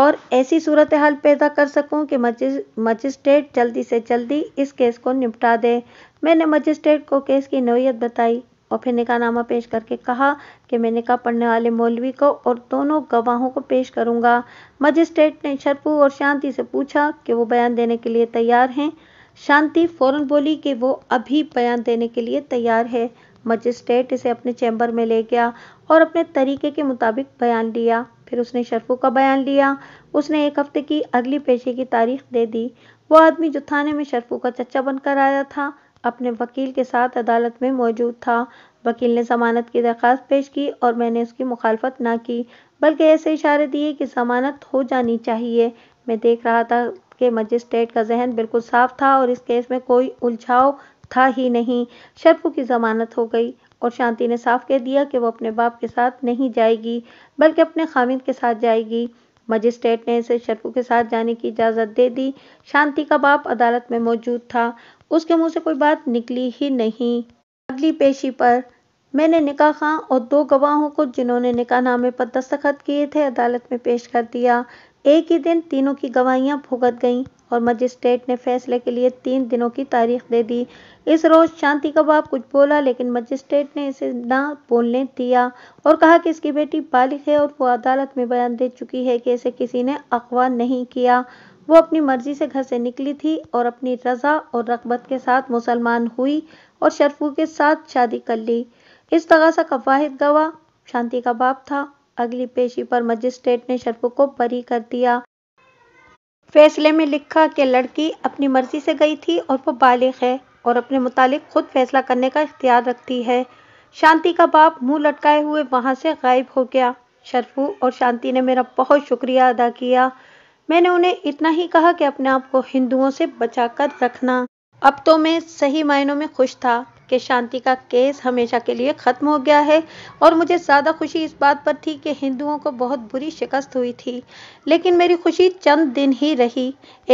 A: और ऐसी सूरत हाल पैदा कर सकूं कि मजिस्ट्रेट जल्दी से जल्दी इस केस को निपटा दे मैंने मजिस्ट्रेट को केस की नोयत बताई और फिर निकाहनामा पेश करके कहा कि मैं निका पढ़ने वाले मौलवी को और दोनों गवाहों को पेश करूंगा मजिस्ट्रेट ने शरपू और शांति से पूछा कि वो बयान देने के लिए तैयार हैं शांति फौरन बोली कि वो अभी बयान देने के लिए तैयार है मजिस्ट्रेट इसे अपने चैम्बर में ले गया और अपने तरीके के मुताबिक बयान लिया फिर उसने शर्फू का बयान लिया उसने एक हफ्ते की अगली पेशे की तारीख दे दी वो आदमी जो थाने में शर्फू का चच्चा बनकर आया था अपने वकील के साथ अदालत में मौजूद था वकील ने जमानत की दरख्वास्त पेश की और मैंने उसकी मुखालफत ना की बल्कि ऐसे इशारे दिए कि जमानत हो जानी चाहिए मैं देख रहा था के मजिस्ट्रेट का जहन बिल्कुल साफ था और इस केस में कोई उलझाव था ही नहीं शर्फू की जमानत हो गई और शांति ने साफ कह दिया कि वो अपने बाप के साथ नहीं जाएगी बल्कि अपने खामिद के साथ जाएगी मजिस्ट्रेट ने इसे शर्फू के साथ जाने की इजाज़त दे दी शांति का बाप अदालत में मौजूद था उसके मुंह से कोई बात निकली ही नहीं अगली पेशी पर मैंने निका खां और दो गवाहों को जिन्होंने निका नामे पर दस्तखत किए थे अदालत में पेश कर दिया एक ही दिन तीनों की गवाहियां भुगत गईं और मजिस्ट्रेट ने फैसले के लिए तीन दिनों की तारीख दे दी इस रोज शांति का बाप कुछ बोला लेकिन मजिस्ट्रेट ने इसे ना बोलने दिया और कहा कि इसकी बेटी बालिक है और वो अदालत में बयान दे चुकी है कि इसे किसी ने अगवा नहीं किया वो अपनी मर्जी से घर से निकली थी और अपनी रजा और रगबत के साथ मुसलमान हुई और शरफू के साथ शादी कर ली इस तगासा का वाहिद गवाह शांति का बाप था अगली पेशी पर मजिस्ट्रेट ने शर्फ को बरी कर दिया फैसले में लिखा कि लड़की अपनी मर्जी से गई थी और वो बालिग है और अपने मुतालिक खुद फैसला करने का इख्तियार रखती है शांति का बाप मुंह लटकाए हुए वहां से गायब हो गया शरफू और शांति ने मेरा बहुत शुक्रिया अदा किया मैंने उन्हें इतना ही कहा कि अपने आप को हिंदुओं से बचाकर रखना अब तो मैं सही मायनों में खुश था कि शांति का केस हमेशा के लिए ख़त्म हो गया है और मुझे ज़्यादा खुशी इस बात पर थी कि हिंदुओं को बहुत बुरी शिकस्त हुई थी लेकिन मेरी खुशी चंद दिन ही रही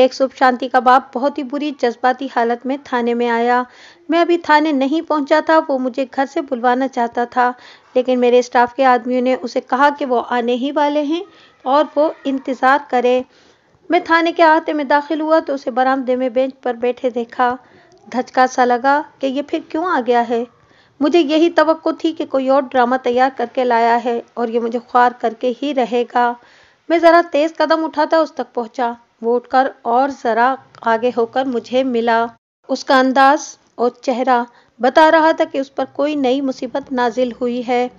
A: एक सुबह शांति का बाप बहुत ही बुरी जज्बाती हालत में थाने में आया मैं अभी थाने नहीं पहुंचा था वो मुझे घर से बुलवाना चाहता था लेकिन मेरे स्टाफ के आदमियों ने उसे कहा कि वो आने ही वाले हैं और वो इंतज़ार करे मैं थाने के आते में दाखिल हुआ तो उसे बरामदे में बेंच पर बैठे देखा धचका सा लगा कि ये फिर क्यों आ गया है मुझे यही तो थी कि कोई और ड्रामा तैयार करके लाया है और ये मुझे ख्वार करके ही रहेगा मैं ज़रा तेज़ कदम उठाता उस तक पहुंचा वो उठकर और ज़रा आगे होकर मुझे मिला उसका अंदाज और चेहरा बता रहा था कि उस पर कोई नई मुसीबत नाजिल हुई है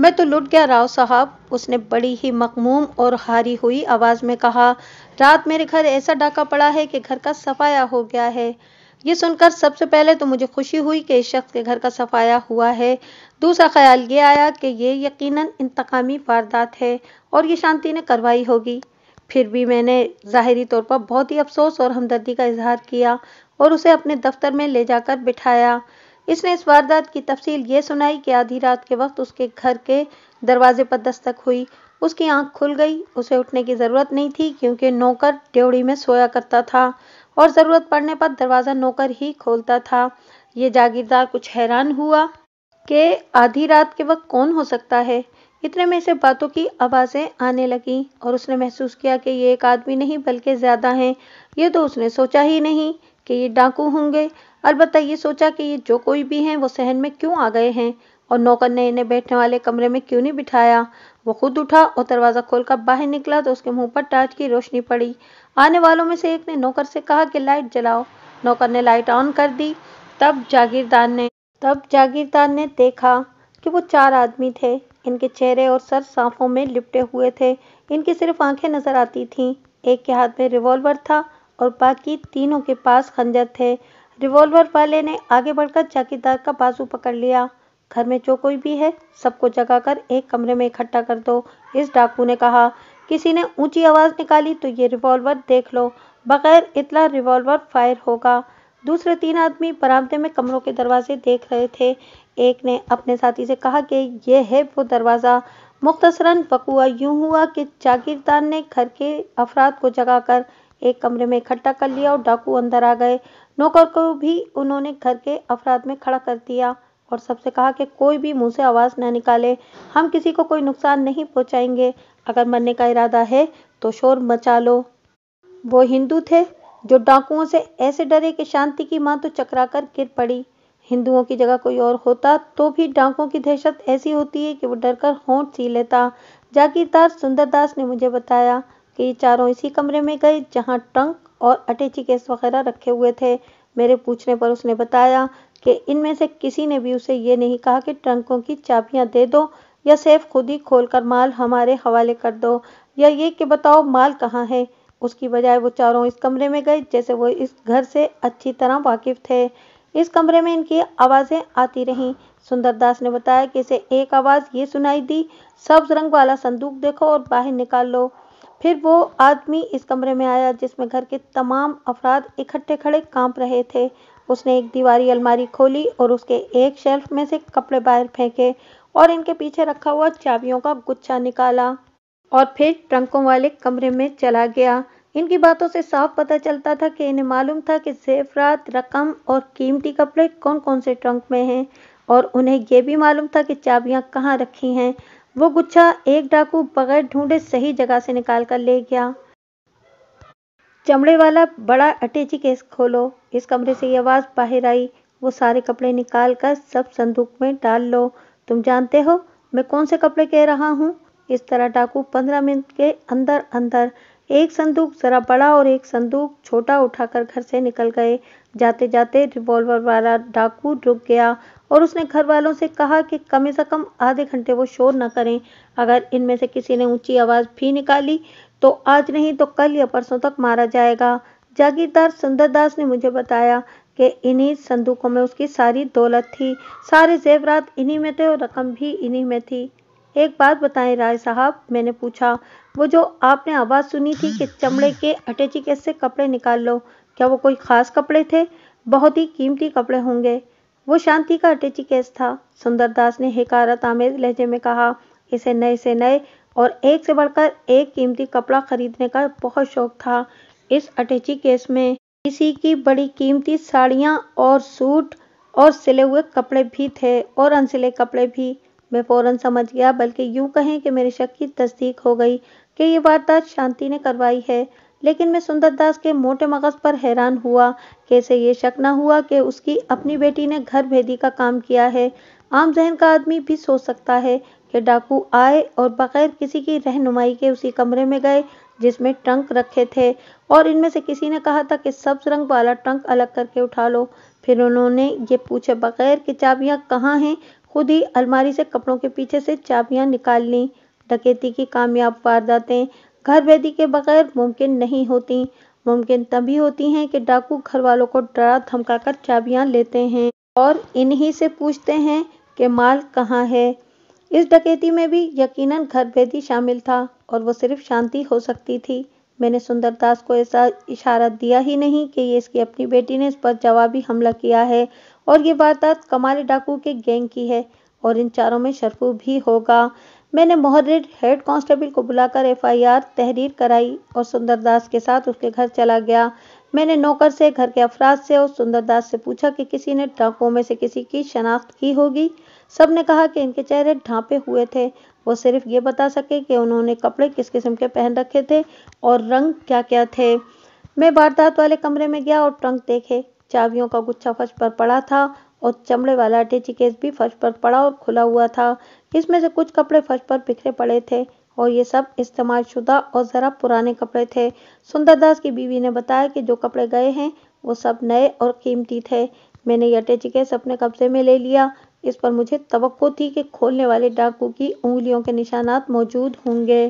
A: मैं तो लुट गया राव साहब उसने बड़ी ही मकमूम और हारी हुई आवाज़ में कहा रात मेरे घर ऐसा डाका पड़ा है कि घर का सफाया हो गया है ये सुनकर सबसे पहले तो मुझे खुशी हुई कि इस शख्स के घर का सफाया हुआ है दूसरा ख्याल ये आया कि ये यकीनन इंतकामी वारदात है और ये शांति ने करवाई होगी फिर भी मैंने ज़ाहरी तौर पर बहुत ही अफसोस और हमदर्दी का इजहार किया और उसे अपने दफ्तर में ले जाकर बिठाया इसने इस वारदात की तफसील ये सुनाई कि आधी रात के वक्त उसके घर के दरवाजे पर दस्तक हुई उसकी आंख खुल गई उसे उठने की ज़रूरत नहीं थी क्योंकि नौकर ड्योड़ी में सोया करता था और ज़रूरत पड़ने पर दरवाज़ा नौकर ही खोलता था ये जागीरदार कुछ हैरान हुआ कि आधी रात के वक्त कौन हो सकता है इतने में से बातों की आवाज़ें आने लगी और उसने महसूस किया कि ये एक आदमी नहीं बल्कि ज़्यादा हैं ये तो उसने सोचा ही नहीं कि ये डाकू होंगे अलबत्त ये सोचा कि ये जो कोई भी हैं वो सहन में क्यों आ गए हैं और नौकर ने इन्हें बैठने वाले कमरे में क्यों नहीं बिठाया वो खुद उठा और दरवाज़ा खोलकर बाहर निकला तो उसके मुंह पर टार्च की रोशनी पड़ी आने वालों में से एक ने नौकर से कहा कि लाइट जलाओ नौकर ने लाइट ऑन कर दी तब जागीरदार ने तब जागीरदार ने देखा कि वो चार आदमी थे इनके चेहरे और सर सांफों में लिपटे हुए थे इनकी सिर्फ आंखें नजर आती थीं एक के हाथ में रिवॉल्वर था और बाकी तीनों के पास खंजर थे रिवॉल्वर वाले ने आगे बढ़कर जागीरदार का बाजू पकड़ लिया घर में जो कोई भी है सबको जगाकर एक कमरे में इकट्ठा कर दो इस डाकू ने कहा किसी ने ऊंची आवाज निकाली तो ये रिवॉल्वर देख लो बगैर इतला रिवॉल्वर फायर होगा दूसरे तीन आदमी बरामदे में कमरों के दरवाजे देख रहे थे एक ने अपने साथी से कहा कि यह है वो दरवाज़ा मुख्तसरन पकुआ यूं हुआ कि जागीरदार ने घर के अफराद को जगाकर एक कमरे में इकट्ठा कर लिया और डाकू अंदर आ गए नौकर को भी उन्होंने घर के अफराद में खड़ा कर दिया और सबसे कहा कि कोई भी मुंह से आवाज़ ना निकाले हम किसी को कोई नुकसान नहीं पहुंचाएंगे अगर मरने का इरादा है तो शोर मचा लो वो हिंदू थे जो डाकुओं से ऐसे डरे कि शांति की मां तो चकरा कर गिर पड़ी हिंदुओं की जगह कोई और होता तो भी डाकुओं की दहशत ऐसी होती है कि वो डरकर होंठ सी लेता जागीरदार सुंदरदास ने मुझे बताया कि ये चारों इसी कमरे में गए जहाँ ट्रंक और अटैची केस वगैरह रखे हुए थे मेरे पूछने पर उसने बताया कि इनमें से किसी ने भी उसे ये नहीं कहा कि ट्रंकों की चाबियां दे दो या सेफ खुद ही खोलकर माल हमारे हवाले कर दो या ये कि बताओ माल कहाँ है उसकी बजाय वो चारों इस कमरे में गए जैसे वो इस घर से अच्छी तरह वाकिफ थे इस कमरे में इनकी आवाज़ें आती रहीं सुंदरदास ने बताया कि इसे एक आवाज़ ये सुनाई दी सब्ज रंग वाला संदूक देखो और बाहर निकाल लो फिर वो आदमी इस कमरे में आया जिसमें घर के तमाम अफराद इकट्ठे खड़े कांप रहे थे उसने एक दीवारी अलमारी खोली और उसके एक शेल्फ में से कपड़े बाहर फेंके और इनके पीछे रखा हुआ चाबियों का गुच्छा निकाला और फिर ट्रंकों वाले कमरे में चला गया इनकी बातों से साफ पता चलता था कि इन्हें मालूम था कि जेवरात रकम और कीमती कपड़े कौन कौन से ट्रंक में हैं और उन्हें यह भी मालूम था कि चाबियां कहाँ रखी हैं वो गुच्छा एक डाकू बगैर ढूंढे सही जगह से निकाल कर ले गया चमड़े वाला बड़ा अटैची केस खोलो इस कमरे से ये आवाज़ बाहर आई वो सारे कपड़े निकाल कर सब संदूक में डाल लो तुम जानते हो मैं कौन से कपड़े कह रहा हूँ इस तरह डाकू पंद्रह मिनट के अंदर अंदर एक संदूक ज़रा बड़ा और एक संदूक छोटा उठाकर घर से निकल गए जाते जाते रिवॉल्वर वाला डाकू रुक गया और उसने घर वालों से कहा कि कम से कम आधे घंटे वो शोर न करें अगर इनमें से किसी ने ऊंची आवाज़ भी निकाली तो आज नहीं तो कल या परसों तक मारा जाएगा जागीरदार सुंदरदास ने मुझे बताया कि इन्हीं संदूकों में उसकी सारी दौलत थी सारे जेवरात इन्हीं में थे और रकम भी इन्हीं में थी एक बात बताएं राय साहब मैंने पूछा वो जो आपने आवाज़ सुनी थी कि चमड़े के अटैची केस से कपड़े निकाल लो क्या वो कोई ख़ास कपड़े थे बहुत ही कीमती कपड़े होंगे वो शांति का अटैची केस था सुंदरदास ने हिकारत आमेज लहजे में कहा इसे नए से नए और एक से बढ़कर एक कीमती कपड़ा खरीदने का बहुत शौक था इस अटैची केस में किसी की बड़ी कीमती साड़ियाँ और सूट और सिले हुए कपड़े भी थे और अनसिले कपड़े भी मैं फौरन समझ गया बल्कि यूं कहें कि मेरे शक की तस्दीक हो गई कि ये वारदात शांति ने करवाई है लेकिन मैं सुंदर दास के मोटे मगज पर हैरान हुआ कैसे ये शक न हुआ कि उसकी अपनी बेटी ने घर भेदी का काम किया है आम जहन का आदमी भी सोच सकता है कि डाकू आए और बगैर किसी की रहनुमाई के उसी कमरे में गए जिसमें ट्रंक रखे थे और इनमें से किसी ने कहा था कि सब्ज रंग वाला ट्रंक अलग करके उठा लो फिर उन्होंने ये पूछे बगैर कि चाबियां कहाँ हैं खुद ही अलमारी से कपड़ों के पीछे से चाबियां निकाल लीं डकैती की कामयाब वारदातें घर भेदी के बगैर मुमकिन नहीं होती मुमकिन तभी होती हैं कि डाकू घर वालों को डरा धमका कर चाबियाँ लेते हैं और इन्हीं से पूछते हैं कि माल कहाँ है इस डकैती में भी यकीनन घर भेदी शामिल था और वो सिर्फ शांति हो सकती थी मैंने सुंदरदास को ऐसा इशारा दिया ही नहीं कि ये इसकी अपनी बेटी ने इस पर जवाबी हमला किया है और ये वारदात कमाली डाकू के गैंग की है और इन चारों में शरफू भी होगा मैंने मोहरेड हेड कांस्टेबल को बुलाकर एफआईआर तहरीर कराई और सुंदरदास के साथ उसके घर चला गया मैंने नौकर से घर के अफराद से और सुंदरदास से पूछा कि किसी ने डाकों में से किसी की शनाख्त की होगी सब ने कहा कि इनके चेहरे ढांपे हुए थे वो सिर्फ ये बता सके कि उन्होंने कपड़े किस किस्म के पहन रखे थे और रंग क्या क्या थे मैं वारदात वाले कमरे में गया और ट्रंक देखे चाबियों का गुच्छा फर्श पर पड़ा था और चमड़े वाला अटैची केस भी फर्श पर पड़ा और खुला हुआ था इसमें से कुछ कपड़े फर्श पर बिखरे पड़े थे और ये सब इस्तेमाल शुदा और ज़रा पुराने कपड़े थे सुंदरदास की बीवी ने बताया कि जो कपड़े गए हैं वो सब नए और कीमती थे मैंने यह अटैची केस अपने कब्जे में ले लिया इस पर मुझे तो थी कि खोलने वाले डाकू की उंगलियों के निशानात मौजूद होंगे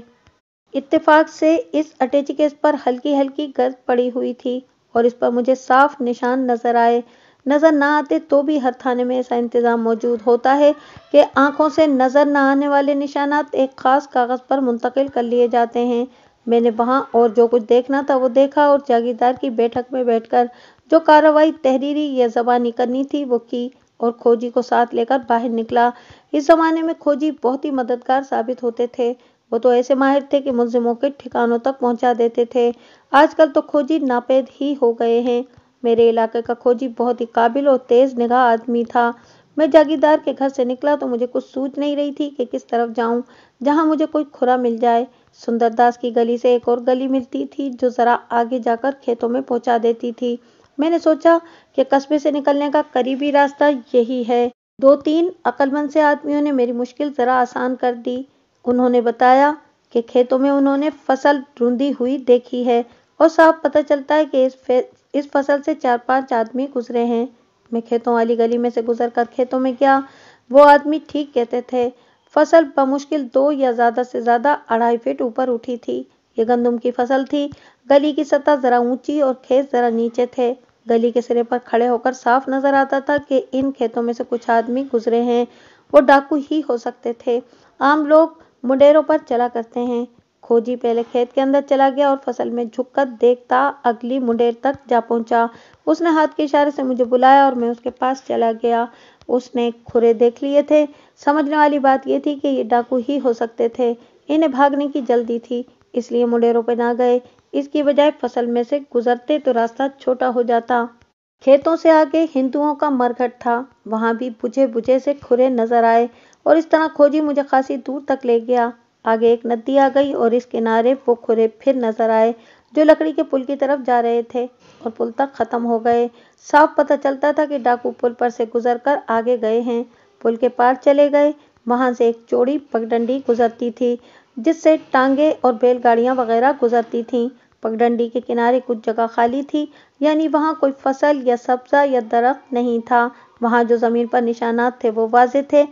A: इत्तेफाक से इस अटैची केस पर हल्की हल्की गर्द पड़ी हुई थी और इस पर मुझे साफ निशान नजर आए नज़र ना आते तो भी हर थाने में ऐसा इंतज़ाम मौजूद होता है कि आंखों से नज़र ना आने वाले निशानात एक ख़ास कागज़ पर मुंतकिल कर लिए जाते हैं मैंने वहां और जो कुछ देखना था वो देखा और जागीरदार की बैठक में बैठकर जो कार्रवाई तहरीरी या जबानी करनी थी वो की और खोजी को साथ लेकर बाहर निकला इस ज़माने में खोजी बहुत ही मददगार साबित होते थे वो तो ऐसे माहिर थे कि मुलजिमों के ठिकानों तक पहुंचा देते थे आजकल तो खोजी नापेद ही हो गए हैं मेरे इलाके का खोजी बहुत ही काबिल और तेज निगाह आदमी था मैं जागीरदार के घर से निकला तो मुझे कुछ सूझ नहीं रही थी कि किस तरफ जाऊं जहां मुझे कोई खुरा मिल जाए सुंदरदास की गली से एक और गली मिलती थी जो जरा आगे जाकर खेतों में पहुंचा देती थी मैंने सोचा कि कस्बे से निकलने का करीबी रास्ता यही है दो तीन अकलमंद से आदमियों ने मेरी मुश्किल जरा आसान कर दी उन्होंने बताया कि खेतों में उन्होंने फसल ढूंढी हुई देखी है और साफ पता चलता है कि इस इस फसल से चार पांच आदमी गुजरे हैं मैं खेतों वाली गली में से गुजर कर खेतों में गया वो आदमी ठीक कहते थे फसल बमुश्किल दो या ज़्यादा से ज़्यादा अढ़ाई फीट ऊपर उठी थी ये गंदम की फसल थी गली की सतह ज़रा ऊंची और खेत ज़रा नीचे थे गली के सिरे पर खड़े होकर साफ नजर आता था कि इन खेतों में से कुछ आदमी गुजरे हैं वो डाकू ही हो सकते थे आम लोग मुंडेरों पर चला करते हैं खोजी पहले खेत के अंदर चला गया और फसल में झुककर देखता अगली मुंडेर तक जा पहुंचा उसने हाथ के इशारे से मुझे बुलाया और मैं उसके पास चला गया उसने खुरे देख लिए थे समझने वाली बात यह थी कि ये डाकू ही हो सकते थे इन्हें भागने की जल्दी थी इसलिए मुंडेरों पर ना गए इसकी बजाय फसल में से गुजरते तो रास्ता छोटा हो जाता खेतों से आगे हिंदुओं का मरघट था वहां भी बुझे बुझे से खुरे नजर आए और इस तरह खोजी मुझे खासी दूर तक ले गया आगे एक नदी आ गई और इस किनारे पोखरे फिर नजर आए जो लकड़ी के पुल की तरफ जा रहे थे और पुल तक खत्म हो गए साफ पता चलता था कि डाकू पुल पर से गुजर कर आगे गए हैं पुल के पार चले गए वहां से एक चौड़ी पगडंडी गुजरती थी जिससे टांगे और बैलगाड़ियां वगैरह गुजरती थीं पगडंडी के किनारे कुछ जगह खाली थी यानी वहां कोई फसल या सब्जा या दरख्त नहीं था वहां जो जमीन पर निशानात थे वो वाजे थे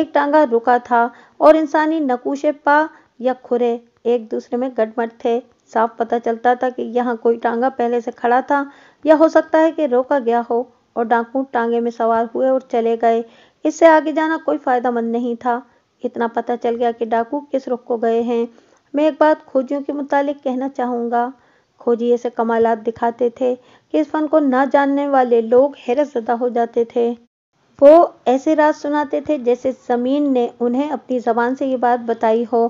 A: एक टांगा रुका था और इंसानी नकूशे पा या खुरे एक दूसरे में गटमट थे साफ पता चलता था कि यहाँ कोई टांगा पहले से खड़ा था या हो सकता है कि रोका गया हो और डाकू टांगे में सवार हुए और चले गए इससे आगे जाना कोई फायदा मंद नहीं था इतना पता चल गया कि डाकू किस रुख को गए हैं मैं एक बात खोजियों के मुतालिक कहना चाहूंगा खोजी ऐसे कमालात दिखाते थे कि इस फन को ना जानने वाले लोग हैरत ज़दा हो जाते थे वो ऐसे राज सुनाते थे जैसे समीन ने उन्हें अपनी जबान से ये बात बताई हो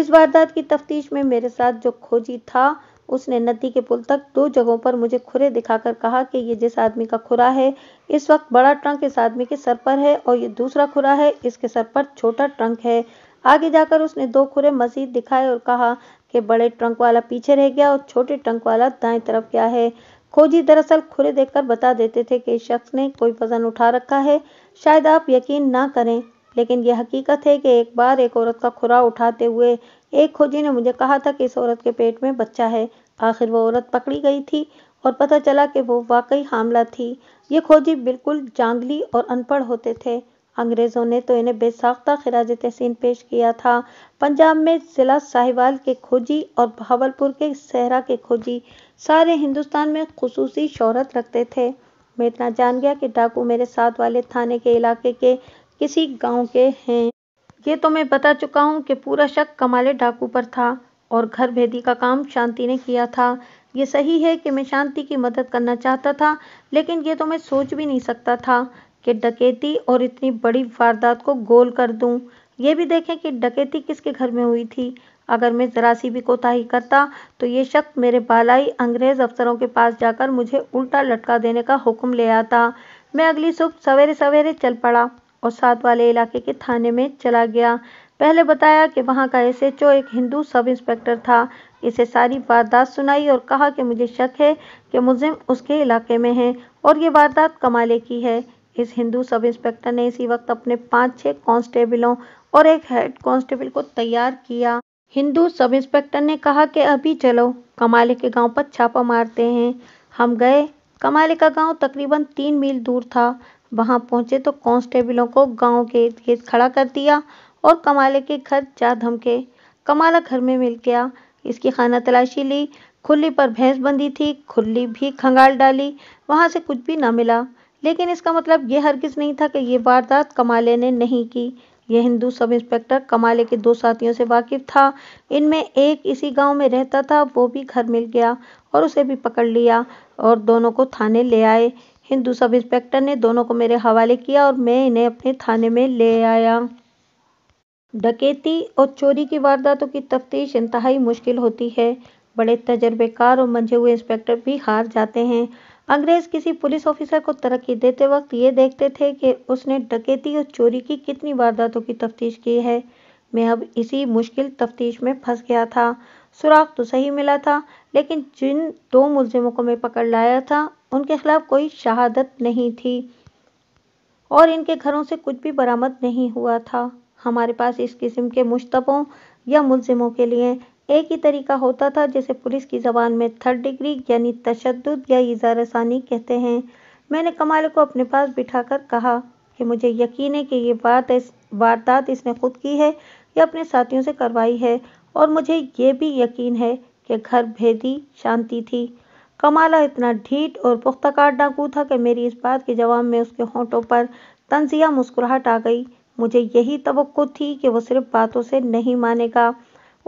A: इस वारदात की तफ्तीश में मेरे साथ जो खोजी था उसने नदी के पुल तक दो जगहों पर मुझे खुरे दिखाकर कहा कि ये जिस आदमी का खुरा है इस वक्त बड़ा ट्रंक इस आदमी के सर पर है और ये दूसरा खुरा है इसके सर पर छोटा ट्रंक है आगे जाकर उसने दो खुरे मजीद दिखाए और कहा कि बड़े ट्रंक वाला पीछे रह गया और छोटे ट्रंक वाला दाएं तरफ गया है खोजी दरअसल खुले देखकर बता देते थे कि इस शख्स ने कोई वजन उठा रखा है शायद आप यकीन ना करें लेकिन यह हकीकत है कि एक बार एक औरत का खुरा उठाते हुए एक खोजी ने मुझे कहा था कि इस औरत के पेट में बच्चा है आखिर वो औरत पकड़ी गई थी और पता चला कि वो वाकई हामला थी ये खोजी बिल्कुल जांगली और अनपढ़ होते थे अंग्रेज़ों ने तो इन्हें बेसाख्ता खराज तहसीन पेश किया था पंजाब में ज़िला साहिवाल के खोजी और भावलपुर के सहरा के खोजी सारे हिंदुस्तान में खसूसी शहरत रखते थे मैं इतना जान गया कि डाकू मेरे साथ वाले थाने के इलाके के किसी गांव के हैं ये तो मैं बता चुका हूँ कि पूरा शक कमाले डाकू पर था और घर भेदी का काम शांति ने किया था ये सही है कि मैं शांति की मदद करना चाहता था लेकिन ये तो मैं सोच भी नहीं सकता था कि डकैती और इतनी बड़ी वारदात को गोल कर दूं। ये भी देखें कि डकैती किसके घर में हुई थी अगर मैं ज़रा सी भी कोताही करता तो ये शख्स मेरे बालाई अंग्रेज़ अफसरों के पास जाकर मुझे उल्टा लटका देने का हुक्म ले आता मैं अगली सुबह सवेरे सवेरे चल पड़ा और साथ वाले इलाके के थाने में चला गया पहले बताया कि वहाँ का एस एच ओ एक हिंदू सब इंस्पेक्टर था इसे सारी वारदात सुनाई और कहा कि मुझे शक है कि मुजिम उसके इलाके में है और ये वारदात कमाले की है इस हिंदू सब इंस्पेक्टर ने इसी वक्त अपने पाँच छः कांस्टेबलों और एक हेड कांस्टेबल को तैयार किया हिंदू सब इंस्पेक्टर ने कहा कि अभी चलो कमाले के गांव पर छापा मारते हैं हम गए कमाले का गांव तकरीबन तीन मील दूर था वहां पहुंचे तो कांस्टेबलों को गांव के गेट खड़ा कर दिया और कमाले के घर जा धमके कमाला घर में मिल गया इसकी खाना तलाशी ली खुली पर भैंस बंधी थी खुली भी खंगाल डाली वहां से कुछ भी ना मिला लेकिन इसका मतलब यह हरगिज नहीं था कि ये वारदात कमाले ने नहीं की यह हिंदू सब इंस्पेक्टर कमाले के दो साथियों से वाकिफ था इनमें एक इसी गांव में रहता था वो भी घर मिल गया और उसे भी पकड़ लिया और दोनों को थाने ले आए हिंदू सब इंस्पेक्टर ने दोनों को मेरे हवाले किया और मैं इन्हें अपने थाने में ले आया डकैती और चोरी की वारदातों की तफ्तीश इंतहाई मुश्किल होती है बड़े तजर्बेकार और मंझे हुए इंस्पेक्टर भी हार जाते हैं अंग्रेज किसी पुलिस ऑफिसर को तरक्की देते वक्त ये देखते थे कि उसने डकैती और चोरी की कितनी वारदातों की तफ्तीश की है मैं अब इसी मुश्किल तफ्तीश में फंस गया था सुराग तो सही मिला था लेकिन जिन दो मुलजिमों को मैं पकड़ लाया था उनके खिलाफ कोई शहादत नहीं थी और इनके घरों से कुछ भी बरामद नहीं हुआ था हमारे पास इस किस्म के मुश्तबों या मुलजिमों के लिए एक ही तरीका होता था जिसे पुलिस की ज़बान में थर्ड डिग्री यानी तशद या इजार सानी कहते हैं मैंने कमाल को अपने पास बिठाकर कहा कि मुझे यकीन है कि ये बात इस वारदात इसने खुद की है या अपने साथियों से करवाई है और मुझे ये भी यकीन है कि घर भेदी शांति थी कमाला इतना ढीठ और पुख्तकार डाकू था कि मेरी इस बात के जवाब में उसके होंठों पर तंजिया मुस्कुराहट आ गई मुझे यही तो थी कि वो सिर्फ बातों से नहीं मानेगा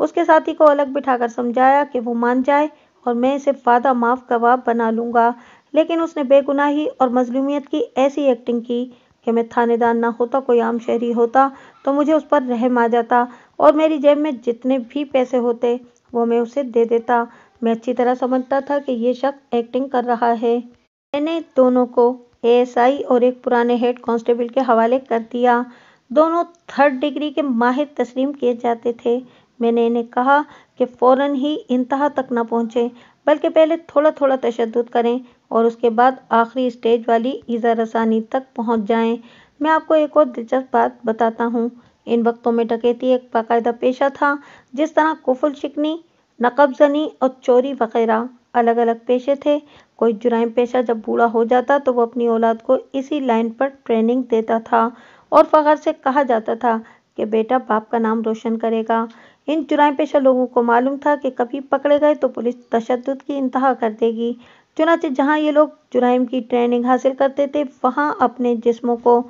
A: उसके साथी को अलग बिठाकर समझाया कि वो मान जाए और मैं इसे वादा माफ कबाब बना लूंगा लेकिन उसने बेगुनाही और मजलूमियत की ऐसी एक्टिंग की कि मैं थानेदार ना होता कोई आम शहरी होता तो मुझे उस पर रहम आ जाता और मेरी जेब में जितने भी पैसे होते वो मैं उसे दे देता मैं अच्छी तरह समझता था कि ये शख्स एक्टिंग कर रहा है मैंने दोनों को एएसआई और एक पुराने हेड कांस्टेबल के हवाले कर दिया दोनों थर्ड डिग्री के माहिर तस्लीम किए जाते थे मैंने इन्हें कहा कि फ़ौरन ही इंतहा तक न पहुंचे बल्कि पहले थोड़ा थोड़ा तशद करें और उसके बाद आखिरी स्टेज वाली ईज़ा रसानी तक पहुँच जाएँ मैं आपको एक और दिलचस्प बात बताता हूँ इन वक्तों में डकैती एक बाकायदा पेशा था जिस तरह कुफुल शिकनी नकबजनी और चोरी वगैरह अलग अलग पेशे थे कोई जुराइम पेशा जब बूढ़ा हो जाता तो वो अपनी औलाद को इसी लाइन पर ट्रेनिंग देता था और फ़खर से कहा जाता था कि बेटा बाप का नाम रोशन करेगा इन चुनाव पेशा लोगों को मालूम था कि कभी पकड़े गए तो पुलिस तशद की इंतहा कर देगी चुनाचे जहाँ ये लोग जुराइम की ट्रेनिंग हासिल करते थे वहाँ अपने जिस्मों को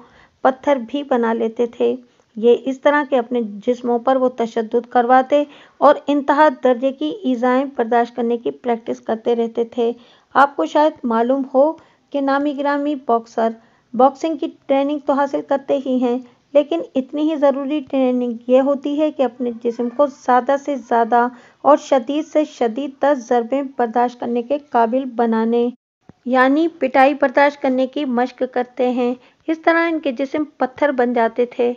A: पत्थर भी बना लेते थे ये इस तरह के अपने जिस्मों पर वो तशद करवाते और इंतहा दर्जे की ईजाएं बर्दाश्त करने की प्रैक्टिस करते रहते थे आपको शायद मालूम हो कि नामी ग्रामी बॉक्सर बॉक्सिंग की ट्रेनिंग तो हासिल करते ही हैं लेकिन इतनी ही ज़रूरी ट्रेनिंग ये होती है कि अपने जिसम को ज़्यादा से ज़्यादा और शदीद से शदीद तक ज़रबे बर्दाश्त करने के काबिल बनाने यानी पिटाई बर्दाश्त करने की मशक करते हैं इस तरह इनके जिसम पत्थर बन जाते थे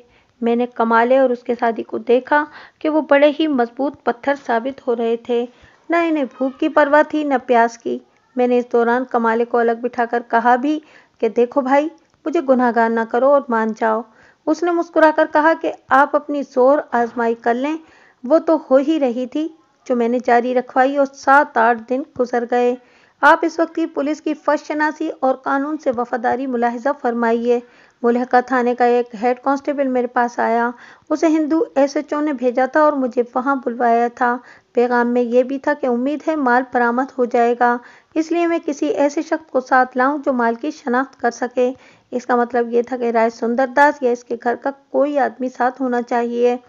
A: मैंने कमाले और उसके साथी को देखा कि वो बड़े ही मजबूत पत्थर साबित हो रहे थे न इन्हें भूख की परवाह थी न प्यास की मैंने इस दौरान कमाले को अलग बिठाकर कहा भी कि देखो भाई मुझे गुनाहगार ना करो और मान जाओ उसने मुस्कुराकर कहा कि आप अपनी जोर आजमाई कर लें वो तो हो ही रही थी जो मैंने जारी रखवाई और सात आठ दिन गुजर गए आप इस वक्त की पुलिस की फर्श शनासी और कानून से वफादारी मुलाहजा फरमाइए मुलहका थाने का एक हेड कांस्टेबल मेरे पास आया उसे हिंदू एस एच ओ ने भेजा था और मुझे वहाँ बुलवाया था पैगाम में यह भी था कि उम्मीद है माल बरामद हो जाएगा इसलिए मैं किसी ऐसे शख्स को साथ लाऊं जो माल की शनाख्त कर सके इसका मतलब ये था कि राय सुंदरदास या इसके घर का कोई आदमी साथ होना चाहिए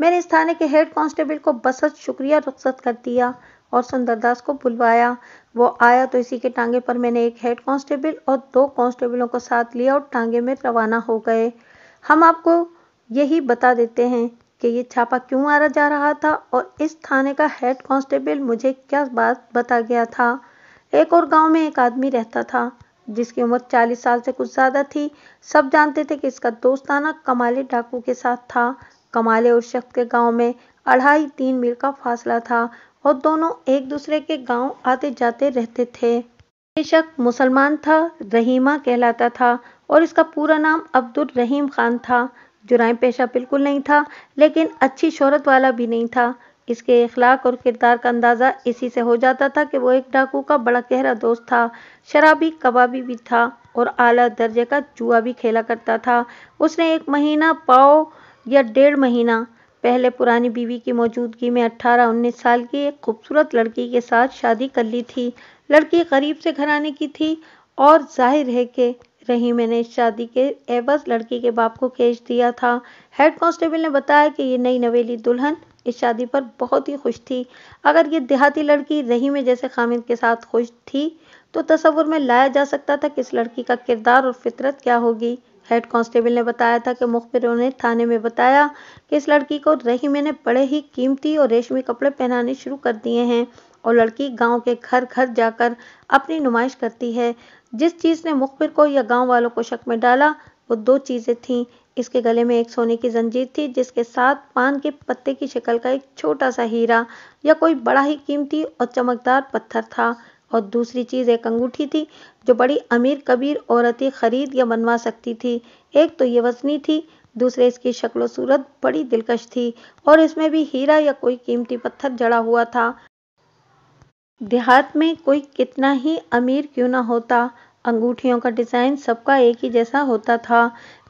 A: मैंने इस थाने के हेड कांस्टेबल को बसत शुक्रिया रुख्सत कर दिया और सुंदरदास को बुलवाया वो आया तो इसी के टांगे पर मैंने एक हेड कांस्टेबल और दो कांस्टेबलों को साथ लिया और टांगे में रवाना हो गए हम आपको यही बता देते हैं कि ये छापा क्यों मारा जा रहा था और इस थाने का हेड कांस्टेबल मुझे क्या बात बता गया था एक और गांव में एक आदमी रहता था जिसकी उम्र 40 साल से कुछ ज़्यादा थी सब जानते थे कि इसका दोस्ताना कमाले डाकू के साथ था कमाले और शख्स के गांव में अढ़ाई तीन मील का फासला था और दोनों एक दूसरे के गांव आते जाते रहते थे ये शख्स मुसलमान था रहीमा कहलाता था और इसका पूरा नाम अब्दुल रहीम खान था जुराइम पेशा बिल्कुल नहीं था लेकिन अच्छी शोहरत वाला भी नहीं था इसके अखलाक और किरदार का अंदाज़ा इसी से हो जाता था कि वो एक डाकू का बड़ा गहरा दोस्त था शराबी कबाबी भी था और आला दर्जे का जुआ भी खेला करता था उसने एक महीना पाओ या डेढ़ महीना पहले पुरानी बीवी की मौजूदगी में 18-19 साल की एक खूबसूरत लड़की के साथ शादी कर ली थी लड़की गरीब से घराने की थी और जाहिर है कि रही मैंने इस शादी के एवज लड़की के बाप को खेच दिया था हेड कांस्टेबल ने बताया कि ये नई नवेली दुल्हन इस शादी पर बहुत ही खुश थी अगर ये देहाती लड़की रही में जैसे खामिद के साथ खुश थी तो तस्वुर में लाया जा सकता था कि इस लड़की का किरदार और फितरत क्या होगी हेड कांस्टेबल ने बताया था कि मुखबिरों ने थाने में बताया कि इस लड़की को रहीमे ने बड़े ही कीमती और रेशमी कपड़े पहनाने शुरू कर दिए हैं और लड़की गांव के घर घर जाकर अपनी नुमाइश करती है जिस चीज़ ने मुखबिर को या गांव वालों को शक में डाला वो दो चीज़ें थीं इसके गले में एक सोने की जंजीर थी जिसके साथ पान के पत्ते की शक्ल का एक छोटा सा हीरा या कोई बड़ा ही कीमती और चमकदार पत्थर था और दूसरी चीज़ एक अंगूठी थी जो बड़ी अमीर कबीर औरतें खरीद या बनवा सकती थी एक तो ये वजनी थी दूसरे इसकी शक्ल सूरत बड़ी दिलकश थी और इसमें भी हीरा या कोई कीमती पत्थर जड़ा हुआ था देहात में कोई कितना ही अमीर क्यों ना होता अंगूठियों का डिज़ाइन सबका एक ही जैसा होता था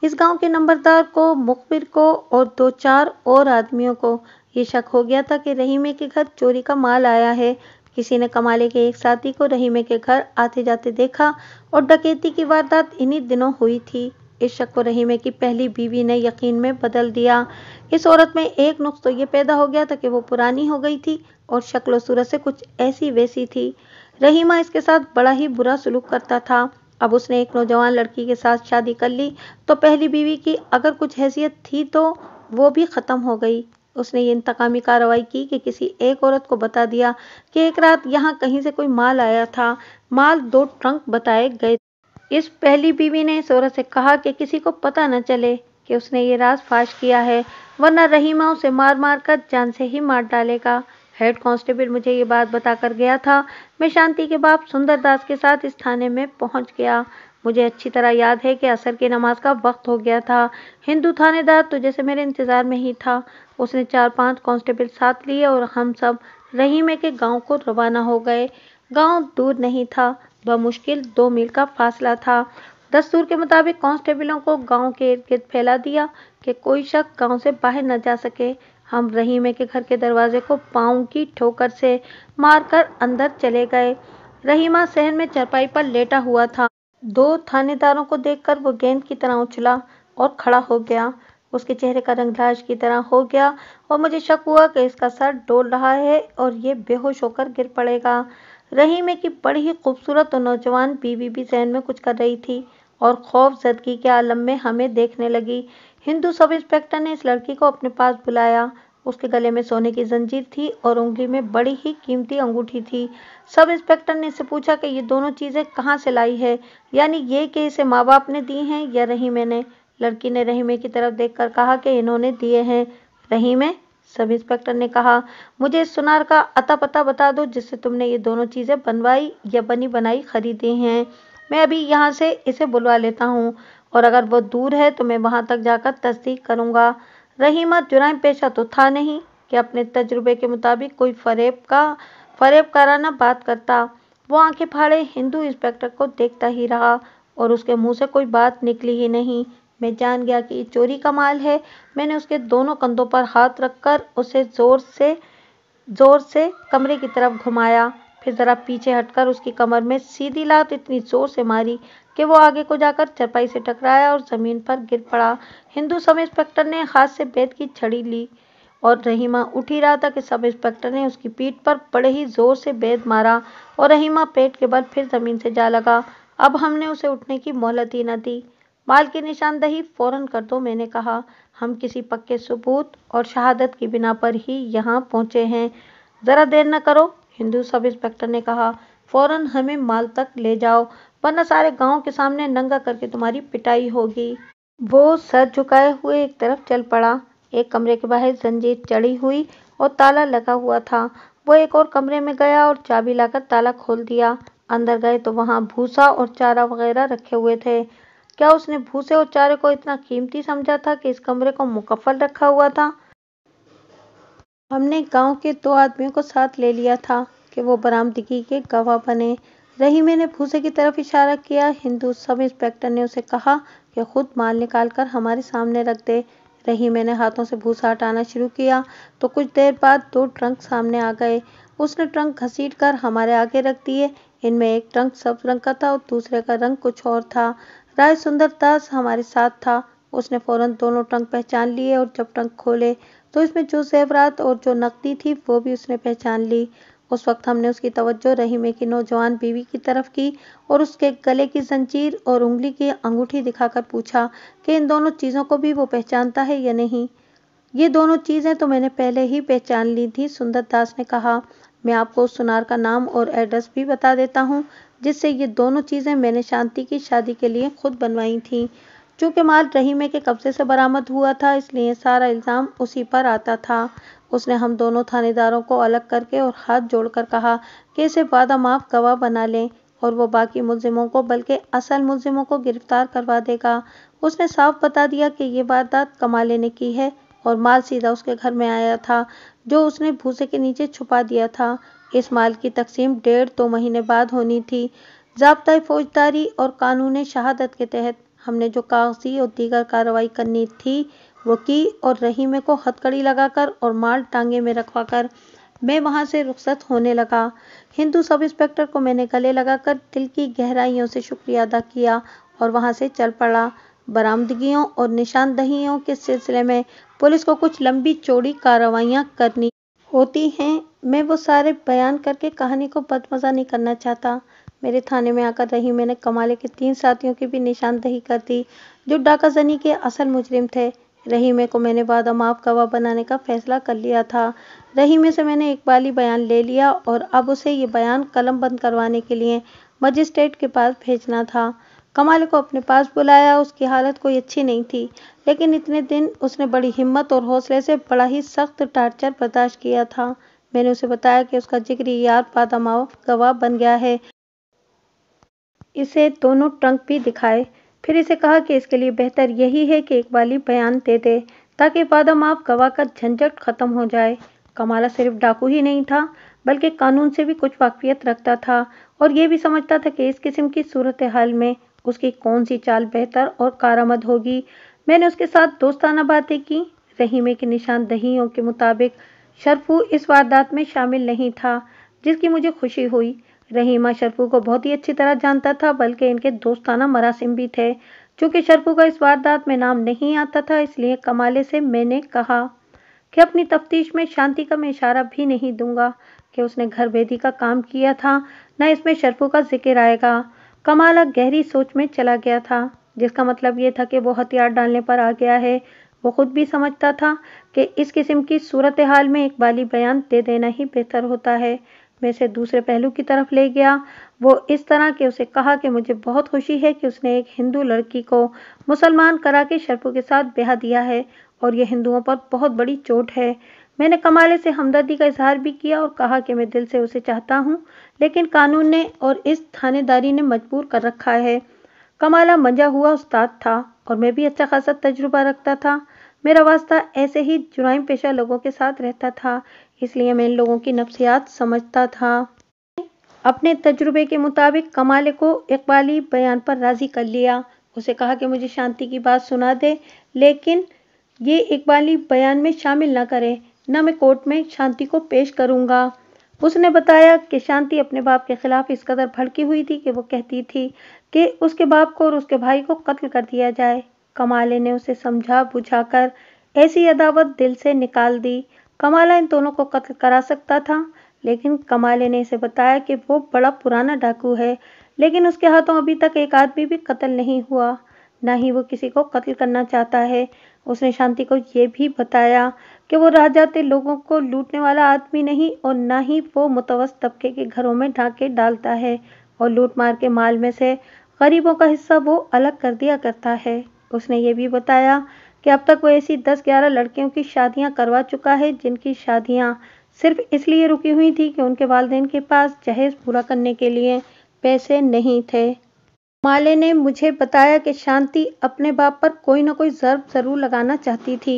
A: इस गांव के नंबरदार को मुखबिर को और दो चार और आदमियों को ये शक हो गया था कि रहीमे के घर चोरी का माल आया है किसी ने कमाले के एक साथी को रहीमे के घर आते जाते देखा और डकैती की वारदात इन्हीं दिनों हुई थी इस शक को रहीमे की पहली बीवी ने यकीन में बदल दिया इस औरत में एक नुक्स तो ये पैदा हो गया था कि वो पुरानी हो गई थी और शक्ल सूरत से कुछ ऐसी वैसी थी रहीमा इसके साथ बड़ा ही बुरा सलूक करता था अब उसने एक नौजवान लड़की के साथ शादी कर ली तो पहली बीवी की अगर कुछ हैसियत थी तो वो भी ख़त्म हो गई उसने ये इंतकामी कार्रवाई की कि किसी एक औरत को बता दिया कि एक रात यहाँ कहीं से कोई माल आया था माल दो ट्रंक बताए गए इस पहली बीवी ने इस औरत से कहा कि किसी को पता न चले कि उसने ये राज फाश किया है वरना रहीमा उसे मार मार कर जान से ही मार डालेगा हेड कांस्टेबल मुझे ये बात बताकर गया था मैं शांति के बाप सुंदरदास के साथ इस थाने में पहुंच गया मुझे अच्छी तरह याद है कि असर की नमाज का वक्त हो गया था हिंदू थानेदार तो जैसे मेरे इंतज़ार में ही था उसने चार पांच कांस्टेबल साथ लिए और हम सब रहीमे के गांव को रवाना हो गए गांव दूर नहीं था मुश्किल दो मील का फासला था दस्तूर के मुताबिक कांस्टेबलों को गांव के इर्द गिर्द फैला दिया कि कोई शख्स गांव से बाहर न जा सके हम रहीमे के घर के दरवाजे को पाँव की ठोकर से मारकर अंदर चले गए रहीमा सहन में चरपाई पर लेटा हुआ था दो थानेदारों को देखकर वो गेंद की तरह उछला और खड़ा हो गया उसके चेहरे का रंग लाश की तरह हो गया और मुझे शक हुआ कि इसका सर डोल रहा है और ये बेहोश होकर गिर पड़ेगा रहीमे की बड़ी ही खूबसूरत और नौजवान बीवी भी जहन में कुछ कर रही थी और खौफ जदगी के आलम में हमें देखने लगी हिंदू सब इंस्पेक्टर ने इस लड़की को अपने पास बुलाया उसके गले में सोने की जंजीर थी और उंगली में बड़ी ही कीमती अंगूठी थी सब इंस्पेक्टर ने इसे पूछा कि ये दोनों चीज़ें कहाँ से लाई है यानी ये कि इसे माँ बाप ने दी हैं या रहीमे ने लड़की ने रहीमे की तरफ देख कहा कि इन्होंने दिए हैं रहीमे सब इंस्पेक्टर ने कहा मुझे इस सुनार का अता पता बता दो जिससे तुमने ये दोनों चीज़ें बनवाई या बनी बनाई खरीदी हैं मैं अभी यहाँ से इसे बुलवा लेता हूँ और अगर वो दूर है तो मैं वहाँ तक जाकर तस्दीक करूँगा रहीमा जुराम पेशा तो था नहीं कि अपने तजुर्बे के मुताबिक कोई फरेब का फरेब काराना बात करता वो आंखें फाड़े हिंदू इंस्पेक्टर को देखता ही रहा और उसके मुंह से कोई बात निकली ही नहीं मैं जान गया कि चोरी का माल है मैंने उसके दोनों कंधों पर हाथ रखकर उसे जोर से जोर से कमरे की तरफ घुमाया फिर ज़रा पीछे हटकर उसकी कमर में सीधी लात इतनी ज़ोर से मारी कि वो आगे को जाकर चरपाई से टकराया और ज़मीन पर गिर पड़ा हिंदू सब इंस्पेक्टर ने हाथ से बेत की छड़ी ली और रहीमा उठ ही रहा था कि सब इंस्पेक्टर ने उसकी पीठ पर बड़े ही जोर से बेद मारा और रहीमा पेट के बल फिर ज़मीन से जा लगा अब हमने उसे उठने की मोहलत ही न दी माल की निशानदही फौरन कर दो मैंने कहा हम किसी पक्के सबूत और शहादत की बिना पर ही यहाँ पहुँचे हैं ज़रा देर न करो हिंदू सब इंस्पेक्टर ने कहा फौरन हमें माल तक ले जाओ वरना सारे गांव के सामने नंगा करके तुम्हारी पिटाई होगी वो सर झुकाए हुए एक तरफ चल पड़ा एक कमरे के बाहर जंजीर चढ़ी हुई और ताला लगा हुआ था वो एक और कमरे में गया और चाबी लाकर ताला खोल दिया अंदर गए तो वहाँ भूसा और चारा वगैरह रखे हुए थे क्या उसने भूसे और चारे को इतना कीमती समझा था कि इस कमरे को मुकफल रखा हुआ था हमने गांव के दो आदमियों को साथ ले लिया था कि वो बरामदगी के गवाह बने रहीमे ने भूसे की तरफ इशारा किया हिंदू सब इंस्पेक्टर ने उसे कहा कि खुद माल निकाल कर हमारे सामने रख दे रही मैंने हाथों से भूसा हटाना शुरू किया तो कुछ देर बाद दो ट्रंक सामने आ गए उसने ट्रंक घसीट कर हमारे आगे रख दिए इनमें एक ट्रंक सब रंग का था और दूसरे का रंग कुछ और था राय सुंदर दास हमारे साथ था उसने फौरन दोनों ट्रंक पहचान लिए और जब ट्रंक खोले तो इसमें जो जेवरात और जो नकदी थी वो भी उसने पहचान ली उस वक्त हमने उसकी तवज्जो रहीमे की नौजवान बीवी की तरफ की और उसके गले की जंजीर और उंगली की अंगूठी दिखाकर पूछा कि इन दोनों चीज़ों को भी वो पहचानता है या नहीं ये दोनों चीज़ें तो मैंने पहले ही पहचान ली थी सुंदर दास ने कहा मैं आपको उस सुनार का नाम और एड्रेस भी बता देता हूँ जिससे ये दोनों चीज़ें मैंने शांति की शादी के लिए खुद बनवाई थी चूंकि माल रहीमे के कब्जे से बरामद हुआ था इसलिए सारा इल्ज़ाम उसी पर आता था उसने हम दोनों थानेदारों को अलग करके और हाथ जोड़कर कहा कि इसे वादा माफ गवाह बना लें और वो बाकी मुलजिमों को बल्कि असल मुलजिमों को गिरफ्तार करवा देगा उसने साफ बता दिया कि ये वारदात कमाले ने की है और माल सीधा उसके घर में आया था जो उसने भूसे के नीचे छुपा दिया था इस माल की तकसीम डेढ़ दो महीने बाद होनी थी जबता फौजदारी और कानून शहादत के तहत हमने जो कागजी और दीगर कार्रवाई करनी थी वकी और रहीमे को हथकड़ी लगाकर और माल टांगे में रखवाकर मैं वहां से रुखसत होने लगा हिंदू सब इंस्पेक्टर को मैंने गले लगाकर दिल की गहराइयों से शुक्रिया अदा किया और वहां से चल पड़ा बरामदगियों और निशानदहियों के सिलसिले में पुलिस को कुछ लंबी चौड़ी कार्रवाइयाँ करनी होती हैं मैं वो सारे बयान करके कहानी को बदमजा नहीं करना चाहता मेरे थाने में आकर रही मैंने कमाले के तीन साथियों की भी निशानदही कर दी जो डाका जनी के असल मुजरिम थे रहीमे को मैंने वादा माफ गवाह बनाने का फैसला कर लिया था रहीमे से मैंने एक बाली बयान ले लिया और अब उसे ये बयान कलम बंद करवाने के लिए मजिस्ट्रेट के पास भेजना था कमाल को अपने पास बुलाया उसकी हालत कोई अच्छी नहीं थी लेकिन इतने दिन उसने बड़ी हिम्मत और हौसले से बड़ा ही सख्त टार्चर बर्दाश्त किया था मैंने उसे बताया कि उसका जिक्र यार पादामा गवाह बन गया है इसे दोनों ट्रंक भी दिखाए फिर इसे कहा कि इसके लिए बेहतर यही है कि एक वाली बयान दे दे ताकि आप गवाह का झंझट खत्म हो जाए कमाला सिर्फ डाकू ही नहीं था बल्कि कानून से भी कुछ वाकफियत रखता था और यह भी समझता था कि इस किस्म की सूरत हाल में उसकी कौन सी चाल बेहतर और कारामद होगी मैंने उसके साथ दोस्ताना बातें की रहीमे की निशानदहियों के मुताबिक शरफू इस वारदात में शामिल नहीं था जिसकी मुझे खुशी हुई रहीमा शरफू को बहुत ही अच्छी तरह जानता था बल्कि इनके दोस्ताना मरासिम भी थे चूँकि शरफू का इस वारदात में नाम नहीं आता था इसलिए कमाले से मैंने कहा कि अपनी तफ्तीश में शांति का मैं इशारा भी नहीं दूंगा कि उसने घर भेदी का काम किया था न इसमें शरफू का जिक्र आएगा कमाला गहरी सोच में चला गया था जिसका मतलब ये था कि वो हथियार डालने पर आ गया है वो खुद भी समझता था कि इस किस्म की सूरत हाल में एक बाली बयान दे देना ही बेहतर होता है में से दूसरे पहलू की तरफ ले गया वो इस तरह के उसे कहा कि मुझे बहुत खुशी है कि उसने एक हिंदू लड़की को मुसलमान करा के शर्फों के साथ ब्याह दिया है और यह हिंदुओं पर बहुत बड़ी चोट है मैंने कमाले से हमदर्दी का इजहार भी किया और कहा कि मैं दिल से उसे चाहता हूँ लेकिन कानून ने और इस थानेदारी ने मजबूर कर रखा है कमाला मंजा हुआ उस्ताद था और मैं भी अच्छा खासा तजुर्बा रखता था मेरा वास्ता ऐसे ही जुराइम पेशा लोगों के साथ रहता था इसलिए मैं इन लोगों की नफ्सियात समझता था अपने तजुर्बे के मुताबिक कमाले को इकबाली बयान पर राज़ी कर लिया उसे कहा कि मुझे शांति की बात सुना दे लेकिन ये इकबाली बयान में शामिल ना करें न मैं कोर्ट में शांति को पेश करूँगा उसने बताया कि शांति अपने बाप के खिलाफ इस कदर भड़की हुई थी कि वो कहती थी कि उसके बाप को और उसके भाई को कत्ल कर दिया जाए कमाले ने उसे समझा बुझाकर ऐसी अदावत दिल से निकाल दी कमाला इन दोनों को कत्ल करा सकता था लेकिन कमाले ने इसे बताया कि वो बड़ा पुराना डाकू है लेकिन उसके हाथों अभी तक एक आदमी भी कत्ल नहीं हुआ ना ही वो किसी को कत्ल करना चाहता है उसने शांति को ये भी बताया कि वो रह जाते लोगों को लूटने वाला आदमी नहीं और ना ही वो मुतवस तबके के घरों में ढाके डालता है और लूट मार के माल में से गरीबों का हिस्सा वो अलग कर दिया करता है उसने ये भी बताया कि अब तक वो ऐसी दस ग्यारह लड़कियों की शादियां करवा चुका है जिनकी शादियां सिर्फ इसलिए रुकी हुई थी कि उनके वालदेन के पास जहेज पूरा करने के लिए पैसे नहीं थे माले ने मुझे बताया कि शांति अपने बाप पर कोई ना कोई जर्ब जरूर लगाना चाहती थी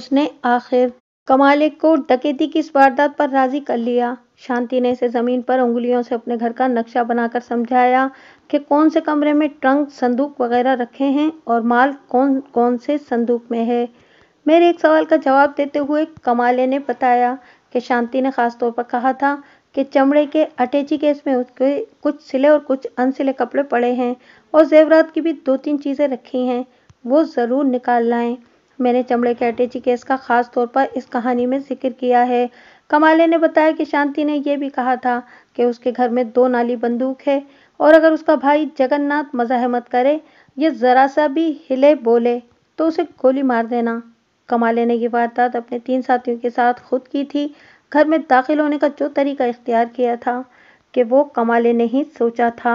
A: उसने आखिर कमाले को डकेती की इस वारदात पर राजी कर लिया शांति ने इसे ज़मीन पर उंगलियों से अपने घर का नक्शा बनाकर समझाया कि कौन से कमरे में ट्रंक संदूक वगैरह रखे हैं और माल कौन कौन से संदूक में है मेरे एक सवाल का जवाब देते हुए कमाले ने बताया कि शांति ने खास तौर पर कहा था कि चमड़े के अटैची केस में उसके कुछ सिले और कुछ अनसिले कपड़े पड़े हैं और जेवरात की भी दो तीन चीज़ें रखी हैं वो ज़रूर निकाल लाएं मैंने चमड़े के अटैची केस का खास तौर पर इस कहानी में जिक्र किया है कमाले ने बताया कि शांति ने यह भी कहा था कि उसके घर में दो नाली बंदूक है और अगर उसका भाई जगन्नाथ मजाहमत करे या ज़रा सा भी हिले बोले तो उसे गोली मार देना कमाले ने यह वारदात अपने तीन साथियों के साथ खुद की थी घर में दाखिल होने का जो तरीका इख्तियार किया था कि वो कमाले ने ही सोचा था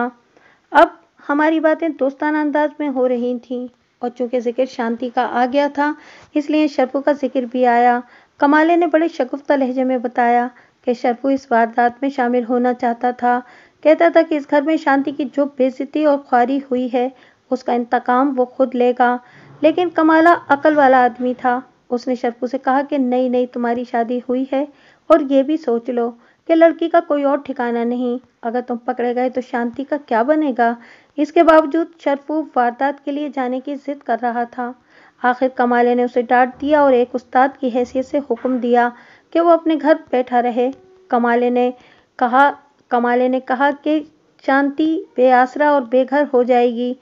A: अब हमारी बातें दोस्ताना अंदाज में हो रही थीं और चूंकि जिक्र शांति का आ गया था इसलिए शर्फू का जिक्र भी आया कमाले ने बड़े शगुफ्ता लहजे में बताया कि शरफू इस वारदात में शामिल होना चाहता था कहता था कि इस घर में शांति की जो बेजती और ख्वारी हुई है उसका इंतकाम वो खुद लेगा लेकिन कमाला अकल वाला आदमी था उसने शरफू से कहा कि नहीं नहीं तुम्हारी शादी हुई है और ये भी सोच लो कि लड़की का कोई और ठिकाना नहीं अगर तुम पकड़े गए तो शांति का क्या बनेगा इसके बावजूद शरफू वारदात के लिए जाने की जिद कर रहा था आखिर कमाले ने उसे डांट दिया और एक उस्ताद की हैसियत से हुक्म दिया कि वो अपने घर बैठा रहे कमाले ने कहा कमाले ने कहा कि शांति बेआसरा और बेघर हो जाएगी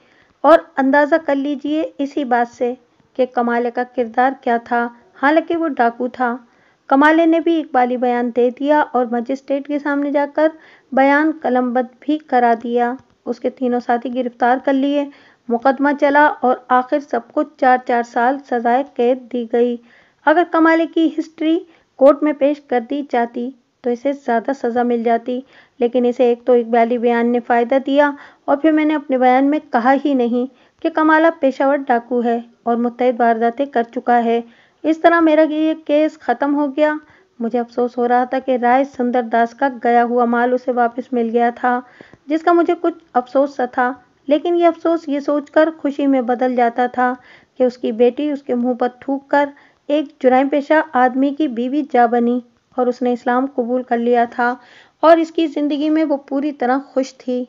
A: और अंदाज़ा कर लीजिए इसी बात से कि कमाले का किरदार क्या था हालांकि वो डाकू था कमाले ने भी इकबाली बयान दे दिया और मजिस्ट्रेट के सामने जाकर बयान कलमबद भी करा दिया उसके तीनों साथी गिरफ्तार कर लिए मुकदमा चला और आखिर सबको चार चार साल सजाए कैद दी गई अगर कमाले की हिस्ट्री कोर्ट में पेश कर दी जाती तो इसे ज़्यादा सज़ा मिल जाती लेकिन इसे एक तो इकबाली बयान ने फ़ायदा दिया और फिर मैंने अपने बयान में कहा ही नहीं कि कमाला पेशावर डाकू है और मुतहद वारदातें कर चुका है इस तरह मेरा ये केस ख़त्म हो गया मुझे अफसोस हो रहा था कि राय सुंदर दास का गया हुआ माल उसे वापस मिल गया था जिसका मुझे कुछ अफसोस सा था लेकिन ये अफसोस ये सोचकर खुशी में बदल जाता था कि उसकी बेटी उसके मुंह पर थूक कर एक जुराइम पेशा आदमी की बीवी जा बनी और उसने इस्लाम कबूल कर लिया था और इसकी ज़िंदगी में वो पूरी तरह खुश थी